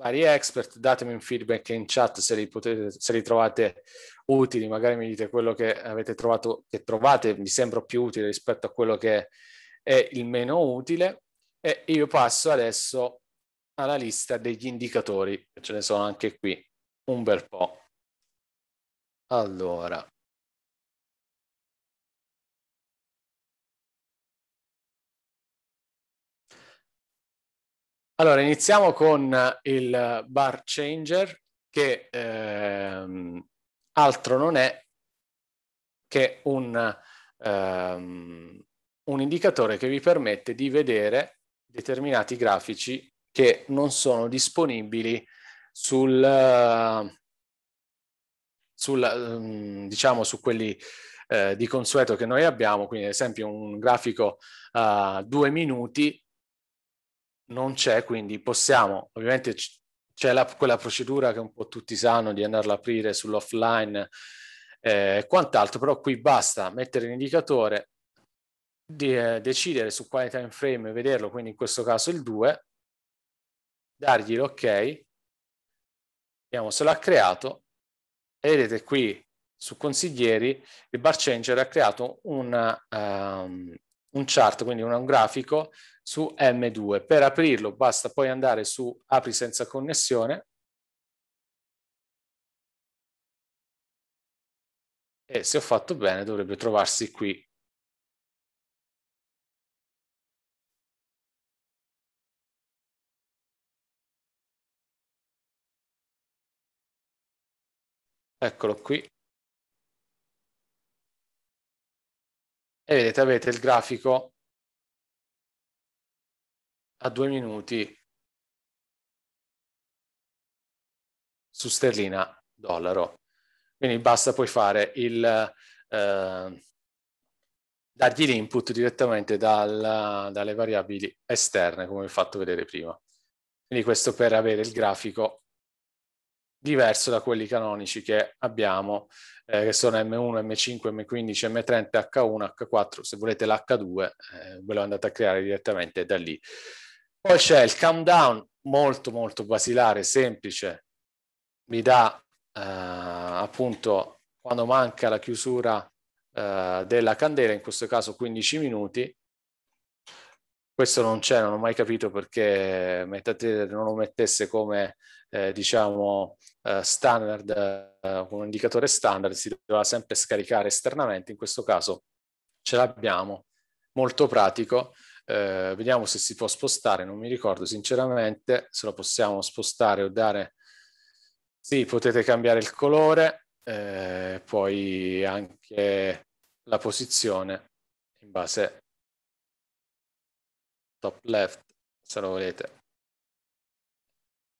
vari expert, datemi un feedback in chat se li, potete, se li trovate utili, magari mi dite quello che avete trovato, che trovate mi sembra più utile rispetto a quello che è il meno utile e io passo adesso alla lista degli indicatori, ce ne sono anche qui, un bel po'. Allora, Allora, iniziamo con eh, il bar changer che ehm, altro non è che un, ehm, un indicatore che vi permette di vedere determinati grafici che non sono disponibili sul, sul ehm, diciamo su quelli eh, di consueto che noi abbiamo, quindi ad esempio un grafico a eh, due minuti non c'è, quindi possiamo, ovviamente c'è la, quella procedura che un po' tutti sanno di andarla a aprire sull'offline eh, e eh, quant'altro, però qui basta mettere l'indicatore, di, eh, decidere su quale time frame vederlo, quindi in questo caso il 2, dargli l'ok, vediamo se l'ha creato, e vedete qui su consiglieri il bar changer ha creato un, um, un chart, quindi un, un grafico su M2. Per aprirlo basta poi andare su apri senza connessione e se ho fatto bene dovrebbe trovarsi qui. Eccolo qui. E vedete, avete il grafico a due minuti su sterlina dollaro. Quindi basta poi fare il, eh, dargli l'input direttamente dal, dalle variabili esterne, come vi ho fatto vedere prima. Quindi questo per avere il grafico diverso da quelli canonici che abbiamo, eh, che sono M1, M5, M15, M30, H1, H4, se volete l'H2, eh, ve lo andate a creare direttamente da lì. Poi c'è il countdown, molto molto basilare, semplice, mi dà eh, appunto quando manca la chiusura eh, della candela, in questo caso 15 minuti, questo non c'è, non ho mai capito perché MetaTrader non lo mettesse come eh, diciamo eh, standard, eh, come indicatore standard, si doveva sempre scaricare esternamente, in questo caso ce l'abbiamo, molto pratico eh, vediamo se si può spostare, non mi ricordo sinceramente se lo possiamo spostare o dare, sì potete cambiare il colore, eh, poi anche la posizione in base top left se lo volete,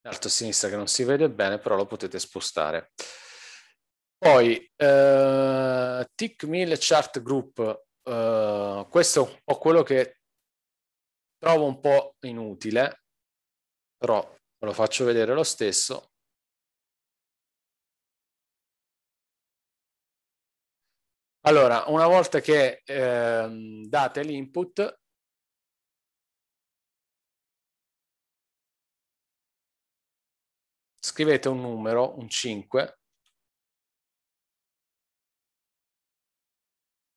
alto a sinistra che non si vede bene però lo potete spostare. Poi eh, TIC 1000 Chart Group, eh, questo è un po' quello che trovo un po' inutile, però ve lo faccio vedere lo stesso. Allora, una volta che eh, date l'input, scrivete un numero, un 5,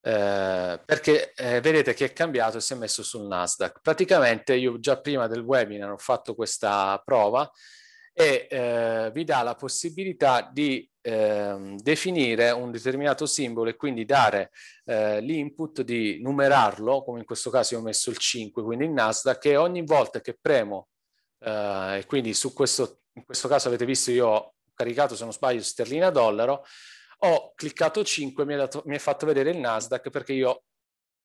Eh, perché eh, vedete che è cambiato e si è messo sul Nasdaq. Praticamente io già prima del webinar ho fatto questa prova e eh, vi dà la possibilità di ehm, definire un determinato simbolo e quindi dare eh, l'input di numerarlo, come in questo caso io ho messo il 5, quindi il Nasdaq, e ogni volta che premo, eh, e quindi su questo, in questo caso avete visto io ho caricato, se non sbaglio, sterlina dollaro, ho cliccato 5, mi ha, fatto vedere il Nasdaq perché io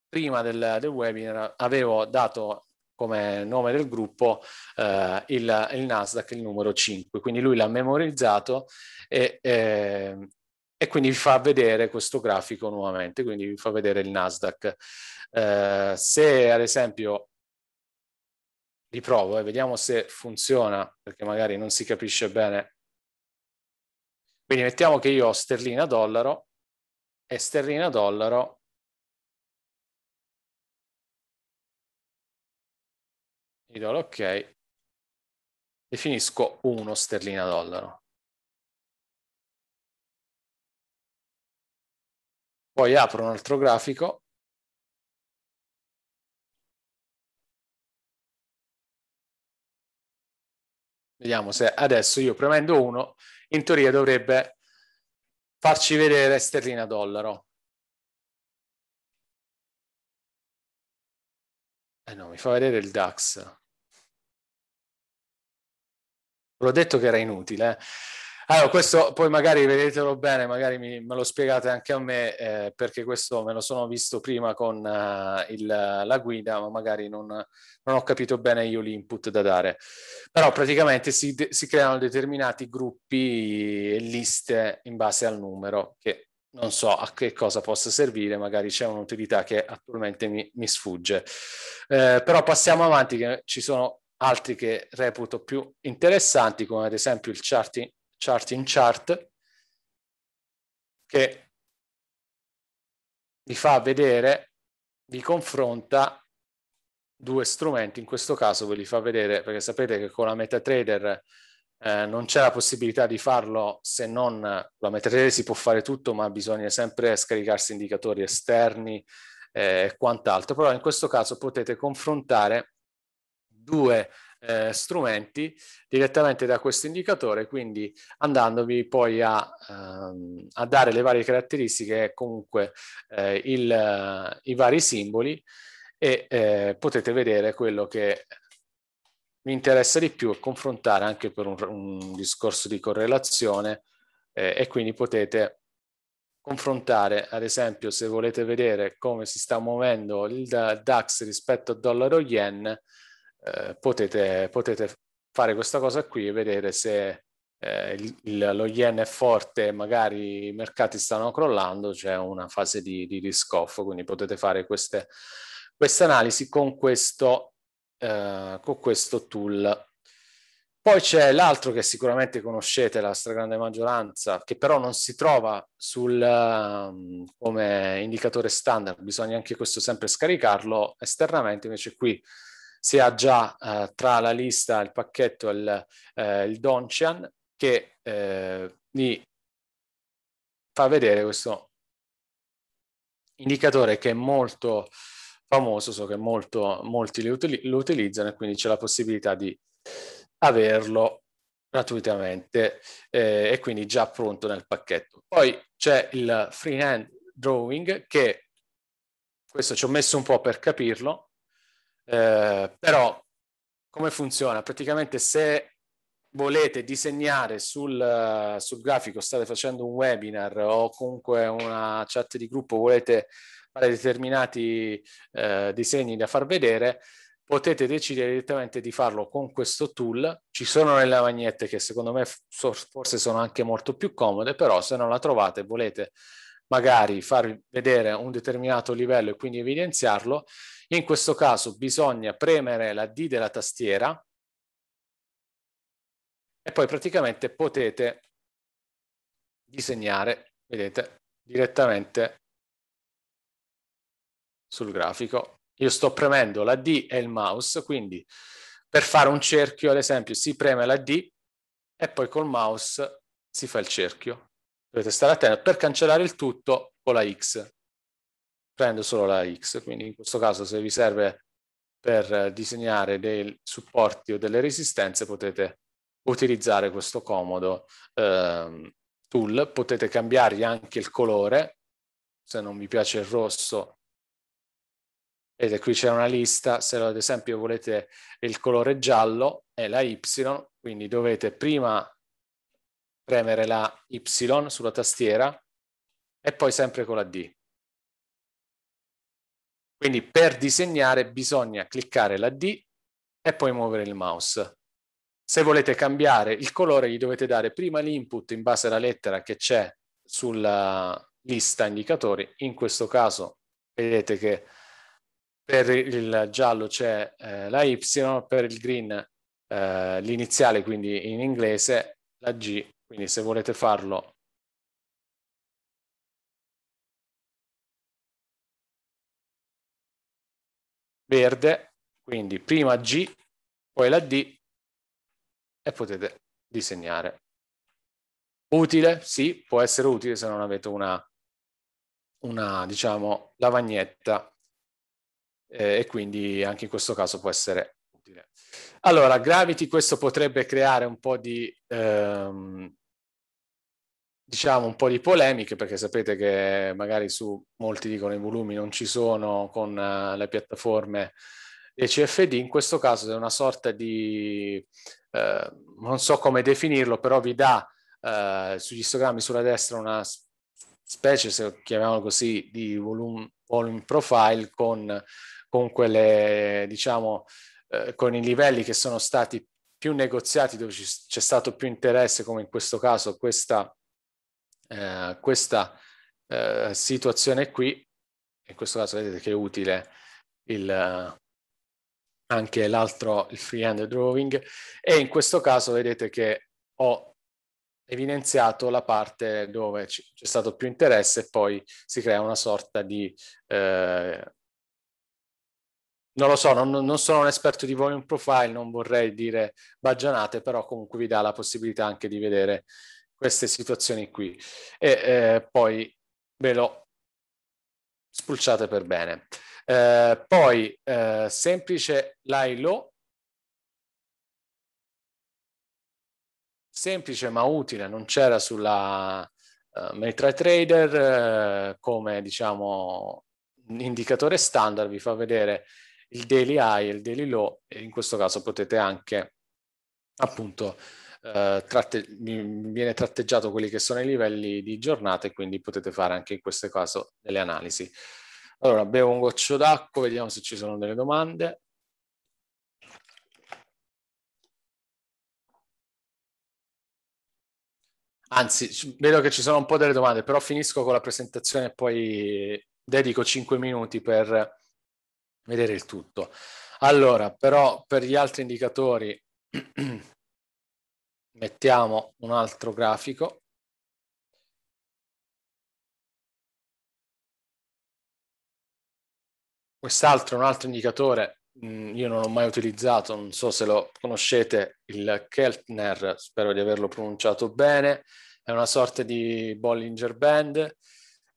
prima del, del webinar avevo dato come nome del gruppo eh, il, il, Nasdaq, il numero 5. Quindi lui l'ha memorizzato e, eh, e, quindi vi fa vedere questo grafico nuovamente, quindi vi fa vedere il Nasdaq. Eh, se ad esempio riprovo e vediamo se funziona, perché magari non si capisce bene quindi mettiamo che io ho sterlina dollaro e sterlina dollaro gli do l'ok, definisco 1 sterlina dollaro. Poi apro un altro grafico Vediamo se adesso io premendo 1 in teoria dovrebbe farci vedere sterlina dollaro. Eh no, mi fa vedere il DAX. L'ho detto che era inutile. Eh. Allora, questo poi magari vedetelo bene, magari mi, me lo spiegate anche a me, eh, perché questo me lo sono visto prima con uh, il, la guida, ma magari non, non, ho capito bene io l'input da dare. Però praticamente si, de- si creano determinati gruppi e liste in base al numero, che non so a che cosa possa servire, magari c'è un'utilità che attualmente mi, mi sfugge. Eh, però passiamo avanti, che ci sono altri che reputo più interessanti, come ad esempio il charting chart in chart che vi fa vedere, vi confronta due strumenti, in questo caso ve li fa vedere perché sapete che con la MetaTrader eh, non c'è la possibilità di farlo se non la MetaTrader si può fare tutto ma bisogna sempre scaricarsi indicatori esterni eh, e eh, quant'altro, però in questo caso potete confrontare due eh, strumenti direttamente da questo indicatore, quindi andandovi poi a, ehm, a dare le varie caratteristiche e eh, comunque eh, il, eh, i vari simboli e eh, potete vedere quello che vi interessa di più e confrontare anche per un, un discorso di correlazione eh, e quindi potete confrontare, ad esempio, se volete vedere come si sta muovendo il DAX rispetto al dollaro yen, eh, potete, potete, fare questa cosa qui e vedere se eh, il, lo yen è forte, magari i mercati stanno crollando, c'è una fase di, di risk off, quindi potete fare queste, analisi con questo, eh, con questo tool. Poi c'è l'altro che sicuramente conoscete, la stragrande maggioranza, che però non si trova sul, ehm, come indicatore standard, bisogna anche questo sempre scaricarlo esternamente, invece qui si ha già eh, tra la lista il pacchetto il, eh, il Doncian che eh, gli fa vedere questo indicatore che è molto famoso, so che molto, molti lo, lo utilizzano e quindi c'è la possibilità di averlo gratuitamente eh, e quindi già pronto nel pacchetto. Poi c'è il freehand drawing che questo ci ho messo un po' per capirlo eh, però come funziona? Praticamente se volete disegnare sul, eh, sul, grafico, state facendo un webinar o comunque una chat di gruppo, volete fare determinati eh, disegni da far vedere, potete decidere direttamente di farlo con questo tool. Ci sono le lavagnette che secondo me forse sono anche molto più comode, però se non la trovate volete magari far vedere un determinato livello e quindi evidenziarlo, in questo caso bisogna premere la D della tastiera e poi praticamente potete disegnare, vedete, direttamente sul grafico. Io sto premendo la D e il mouse, quindi per fare un cerchio, ad esempio, si preme la D e poi col mouse si fa il cerchio dovete stare attenti, per cancellare il tutto con la X, prendo solo la X, quindi in questo caso se vi serve per disegnare dei supporti o delle resistenze potete utilizzare questo comodo eh, tool, potete cambiargli anche il colore, se non vi piace il rosso Vedete, qui c'è una lista, se ad esempio volete il colore giallo è la Y, quindi dovete prima premere la Y sulla tastiera e poi sempre con la D. Quindi per disegnare bisogna cliccare la D e poi muovere il mouse. Se volete cambiare il colore gli dovete dare prima l'input in base alla lettera che c'è sulla lista indicatori. In questo caso vedete che per il giallo c'è eh, la Y, per il green eh, l'iniziale quindi in inglese, la G quindi se volete farlo verde, quindi prima G, poi la D e potete disegnare. Utile? Sì, può essere utile se non avete una, una diciamo, lavagnetta eh, e quindi anche in questo caso può essere utile. Allora, Gravity questo potrebbe creare un po' di ehm, diciamo un po' di polemiche perché sapete che magari su molti dicono i volumi non ci sono con eh, le piattaforme e CFD, in questo caso è una sorta di, eh, non so come definirlo, però vi dà eh, sugli histogrammi sulla destra una specie, se chiamiamolo così, di volume, volume profile con, con quelle, diciamo, eh, con i livelli che sono stati più negoziati, dove c'è stato più interesse, come in questo caso questa eh, questa eh, situazione qui, in questo caso vedete che è utile il, eh, anche l'altro, il freehand drawing, e in questo caso vedete che ho evidenziato la parte dove c'è stato più interesse e poi si crea una sorta di... Eh, non lo so, non, non, sono un esperto di volume profile, non vorrei dire baggianate, però comunque vi dà la possibilità anche di vedere queste situazioni qui e eh, poi ve lo spulciate per bene. Eh, poi eh, semplice l'ILO, semplice ma utile, non c'era sulla uh, eh, MetaTrader uh, eh, come diciamo indicatore standard, vi fa vedere il daily high e il daily low e in questo caso potete anche appunto eh, tratte, viene tratteggiato quelli che sono i livelli di giornata e quindi potete fare anche in questo caso delle analisi. Allora, bevo un goccio d'acqua, vediamo se ci sono delle domande. Anzi, vedo che ci sono un po' delle domande, però finisco con la presentazione e poi dedico 5 minuti per vedere il tutto. Allora, però per gli altri indicatori Mettiamo un altro grafico. Quest'altro è un altro indicatore, mm, io non ho mai utilizzato, non so se lo conoscete, il Keltner, spero di averlo pronunciato bene, è una sorta di Bollinger Band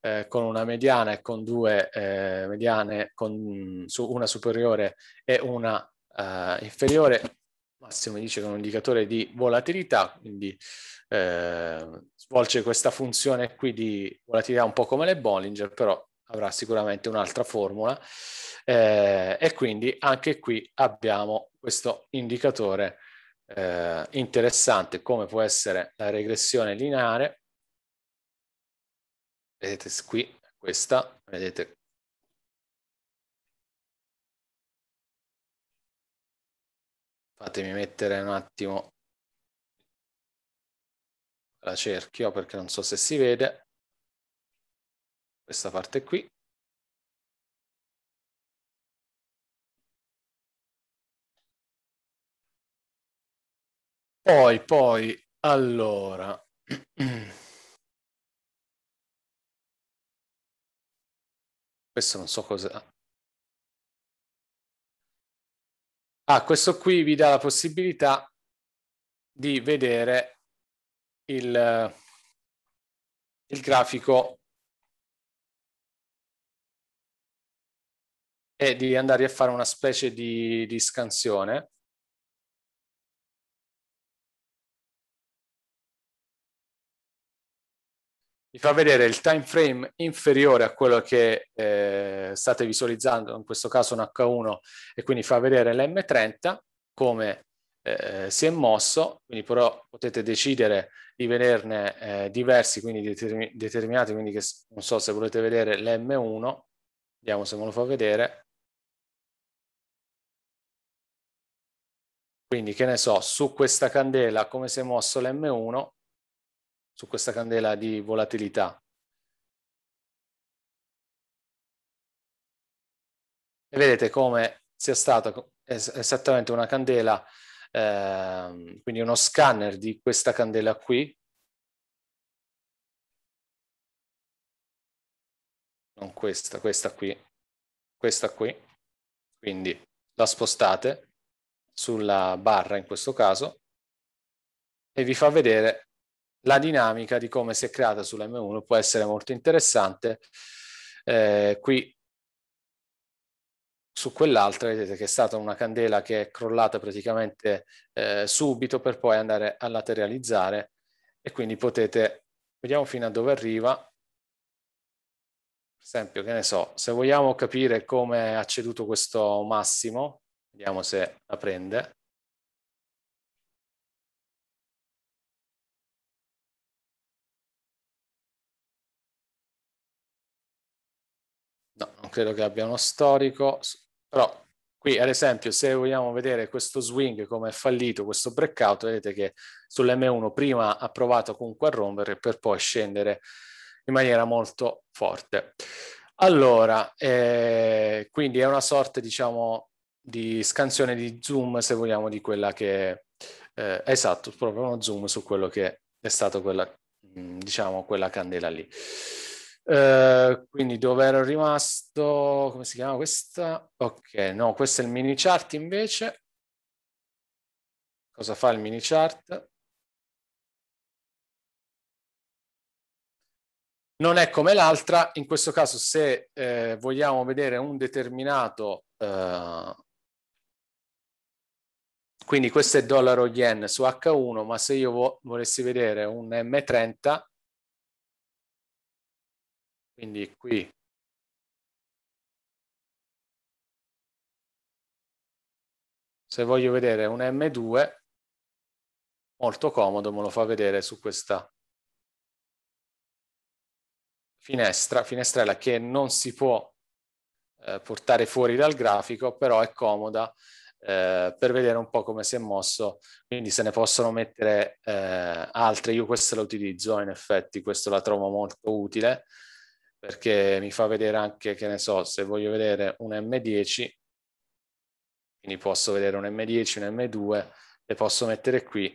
eh, con una mediana e con due eh, mediane, con, mm, su una superiore e una eh, inferiore. Massimo dice che è un indicatore di volatilità, quindi eh, svolge questa funzione qui di volatilità un po' come le Bollinger, però avrà sicuramente un'altra formula eh, e quindi anche qui abbiamo questo indicatore eh, interessante come può essere la regressione lineare. Vedete qui, questa, vedete Fatemi mettere un attimo la cerchio perché non so se si vede. Questa parte qui. Poi, poi, allora... Questo non so cosa... Ah, questo qui vi dà la possibilità di vedere il, il grafico e di andare a fare una specie di, di scansione vi fa vedere il time frame inferiore a quello che eh, state visualizzando, in questo caso un H1, e quindi fa vedere l'M30 come eh, si è mosso, quindi però potete decidere di vederne eh, diversi, quindi determin determinati, quindi che non so se volete vedere l'M1, vediamo se me lo fa vedere. Quindi che ne so, su questa candela come si è mosso l'M1, su questa candela di volatilità. E vedete come sia stata esattamente una candela, eh, quindi uno scanner di questa candela qui, non questa, questa qui, questa qui, quindi la spostate sulla barra in questo caso e vi fa vedere la dinamica di come si è creata sulla m 1 può essere molto interessante. Eh, qui su quell'altra vedete che è stata una candela che è crollata praticamente eh, subito per poi andare a lateralizzare e quindi potete, vediamo fino a dove arriva, per esempio che ne so, se vogliamo capire come ha ceduto questo massimo, vediamo se la prende, credo che abbia uno storico, però qui ad esempio se vogliamo vedere questo swing come è fallito, questo breakout, vedete che sull'M1 prima ha provato comunque a rompere per poi scendere in maniera molto forte. Allora, eh, quindi è una sorta diciamo di scansione di zoom se vogliamo di quella che... Eh, esatto, proprio uno zoom su quello che è stato quella, diciamo, quella candela lì. Eh, quindi dove ero rimasto, come si chiama questa? Ok, no, questo è il mini chart invece. Cosa fa il mini chart? Non è come l'altra, in questo caso se eh, vogliamo vedere un determinato, eh, quindi questo è dollaro yen su H1, ma se io vo volessi vedere un M30, quindi qui se voglio vedere un M2 molto comodo me lo fa vedere su questa finestra, finestrella che non si può eh, portare fuori dal grafico, però è comoda eh, per vedere un po' come si è mosso, quindi se ne possono mettere eh, altre, io questa la utilizzo in effetti, questa la trovo molto utile, perché mi fa vedere anche, che ne so, se voglio vedere un M10, quindi posso vedere un M10, un M2, le posso mettere qui,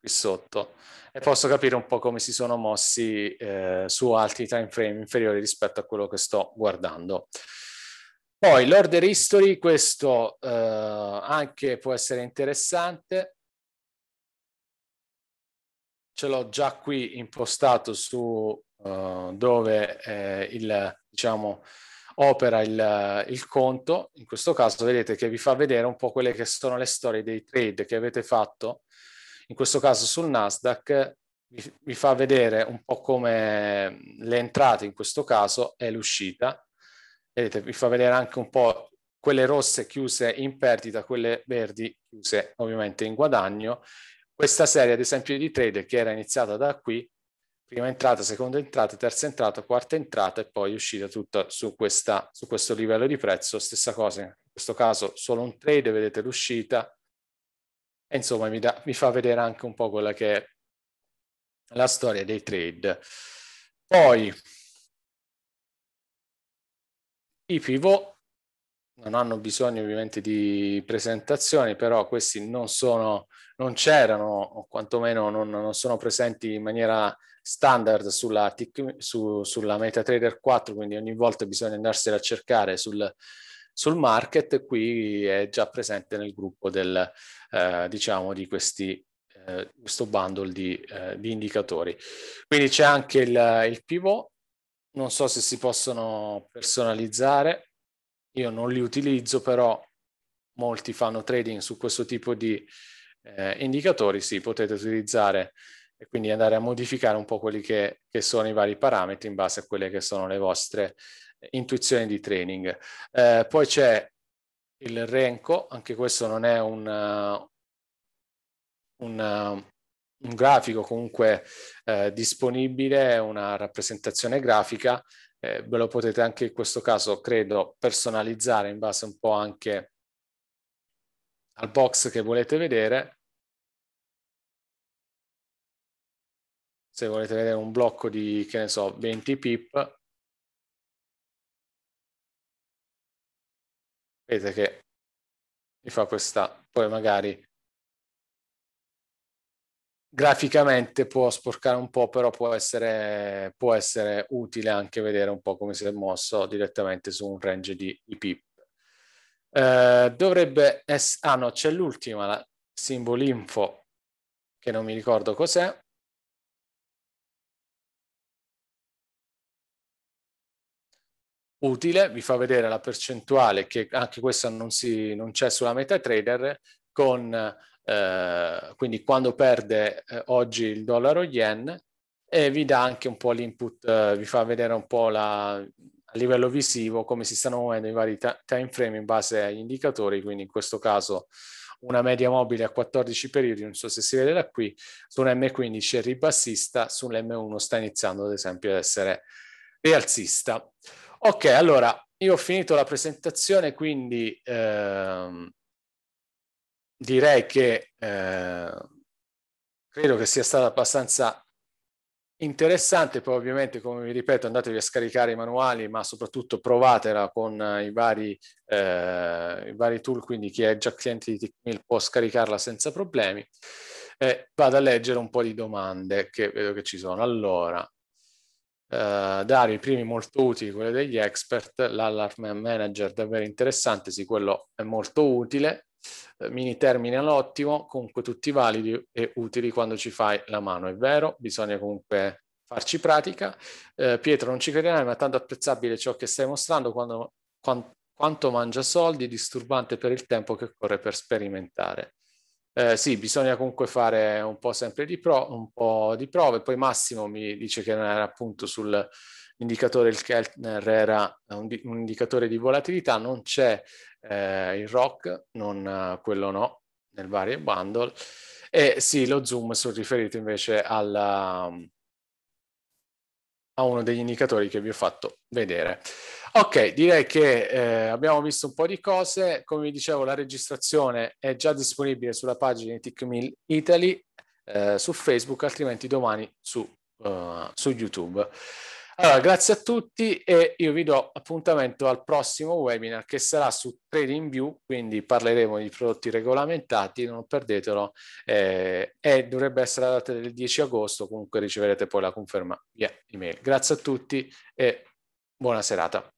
qui sotto, e posso capire un po' come si sono mossi eh, su altri time frame inferiori rispetto a quello che sto guardando. Poi l'order history, questo eh, anche può essere interessante, ce l'ho già qui impostato su eh, dove eh, il, diciamo, opera il, il, conto, in questo caso vedete che vi fa vedere un po' quelle che sono le storie dei trade che avete fatto, in questo caso sul Nasdaq vi, vi fa vedere un po' come le entrate in questo caso e l'uscita, vedete vi fa vedere anche un po' quelle rosse chiuse in perdita, quelle verdi chiuse ovviamente in guadagno. Questa serie ad esempio di trade che era iniziata da qui prima entrata, seconda entrata, terza entrata, quarta entrata e poi uscita tutta su, questa, su questo livello di prezzo. Stessa cosa, in questo caso solo un trade, vedete l'uscita. E insomma mi, da, mi fa vedere anche un po' quella che è la storia dei trade. Poi i pivot non hanno bisogno ovviamente di presentazioni, però questi non sono, non c'erano o quantomeno non, non sono presenti in maniera standard sulla, tic, su, sulla MetaTrader 4, quindi ogni volta bisogna andarsela a cercare sul, sul market, qui è già presente nel gruppo del, eh, diciamo, di questi eh, questo bundle di, eh, di, indicatori. Quindi c'è anche il, il pivot, non so se si possono personalizzare, io non li utilizzo, però molti fanno trading su questo tipo di eh, indicatori. Sì, potete utilizzare e quindi andare a modificare un po' quelli che, che sono i vari parametri in base a quelle che sono le vostre intuizioni di training. Eh, poi c'è il Renko, anche questo non è un, un, un grafico comunque eh, disponibile, è una rappresentazione grafica eh, ve lo potete anche in questo caso, credo, personalizzare in base un po' anche al box che volete vedere. Se volete vedere un blocco di, che ne so, 20 pip, vedete che mi fa questa, poi magari graficamente può sporcare un po', però può essere, può essere, utile anche vedere un po' come si è mosso direttamente su un range di, di pip. Eh, dovrebbe essere... Ah no, c'è l'ultima, la symbol info, che non mi ricordo cos'è. Utile, vi fa vedere la percentuale che anche questa non, si, non c'è sulla MetaTrader con eh, quindi quando perde eh, oggi il dollaro yen e vi dà anche un po' l'input, eh, vi fa vedere un po' la, a livello visivo come si stanno muovendo i vari ta- time frame in base agli indicatori, quindi in questo caso una media mobile a 14 periodi, non so se si vede da qui, su un M15 è ribassista, sull'M1 sta iniziando ad esempio ad essere rialzista. Ok, allora io ho finito la presentazione, quindi ehm, direi che eh, credo che sia stata abbastanza interessante, poi ovviamente come vi ripeto andatevi a scaricare i manuali, ma soprattutto provatela con eh, i vari, eh, i vari tool, quindi chi è già cliente di TickMill può scaricarla senza problemi. E vado a leggere un po' di domande che vedo che ci sono. Allora, eh, Dario, i primi molto utili, quelli degli expert, l'allarm manager davvero interessante, sì, quello è molto utile. Eh, mini terminal ottimo, comunque tutti validi e utili quando ci fai la mano, è vero, bisogna comunque farci pratica. Eh, Pietro, non ci crederai, ma è tanto apprezzabile ciò che stai mostrando quando, quando, quanto mangia soldi, disturbante per il tempo che occorre per sperimentare. Eh, sì, bisogna comunque fare un po' sempre di, pro, un po' di prove. Poi Massimo mi dice che non era appunto sul, indicatore il Keltner era un, un, indicatore di volatilità, non c'è eh, il ROC, non, eh, quello no, nel varie bundle, e sì, lo zoom sul riferito invece alla, um, a uno degli indicatori che vi ho fatto vedere. Ok, direi che eh, abbiamo visto un po' di cose. Come vi dicevo, la registrazione è già disponibile sulla pagina di TechMill Italy eh, su Facebook, altrimenti domani su, uh, su YouTube. Allora, grazie a tutti e io vi do appuntamento al prossimo webinar che sarà su View, quindi parleremo di prodotti regolamentati, non perdetelo, eh, e dovrebbe essere la data del 10 agosto, comunque riceverete poi la conferma via email. Grazie a tutti e buona serata.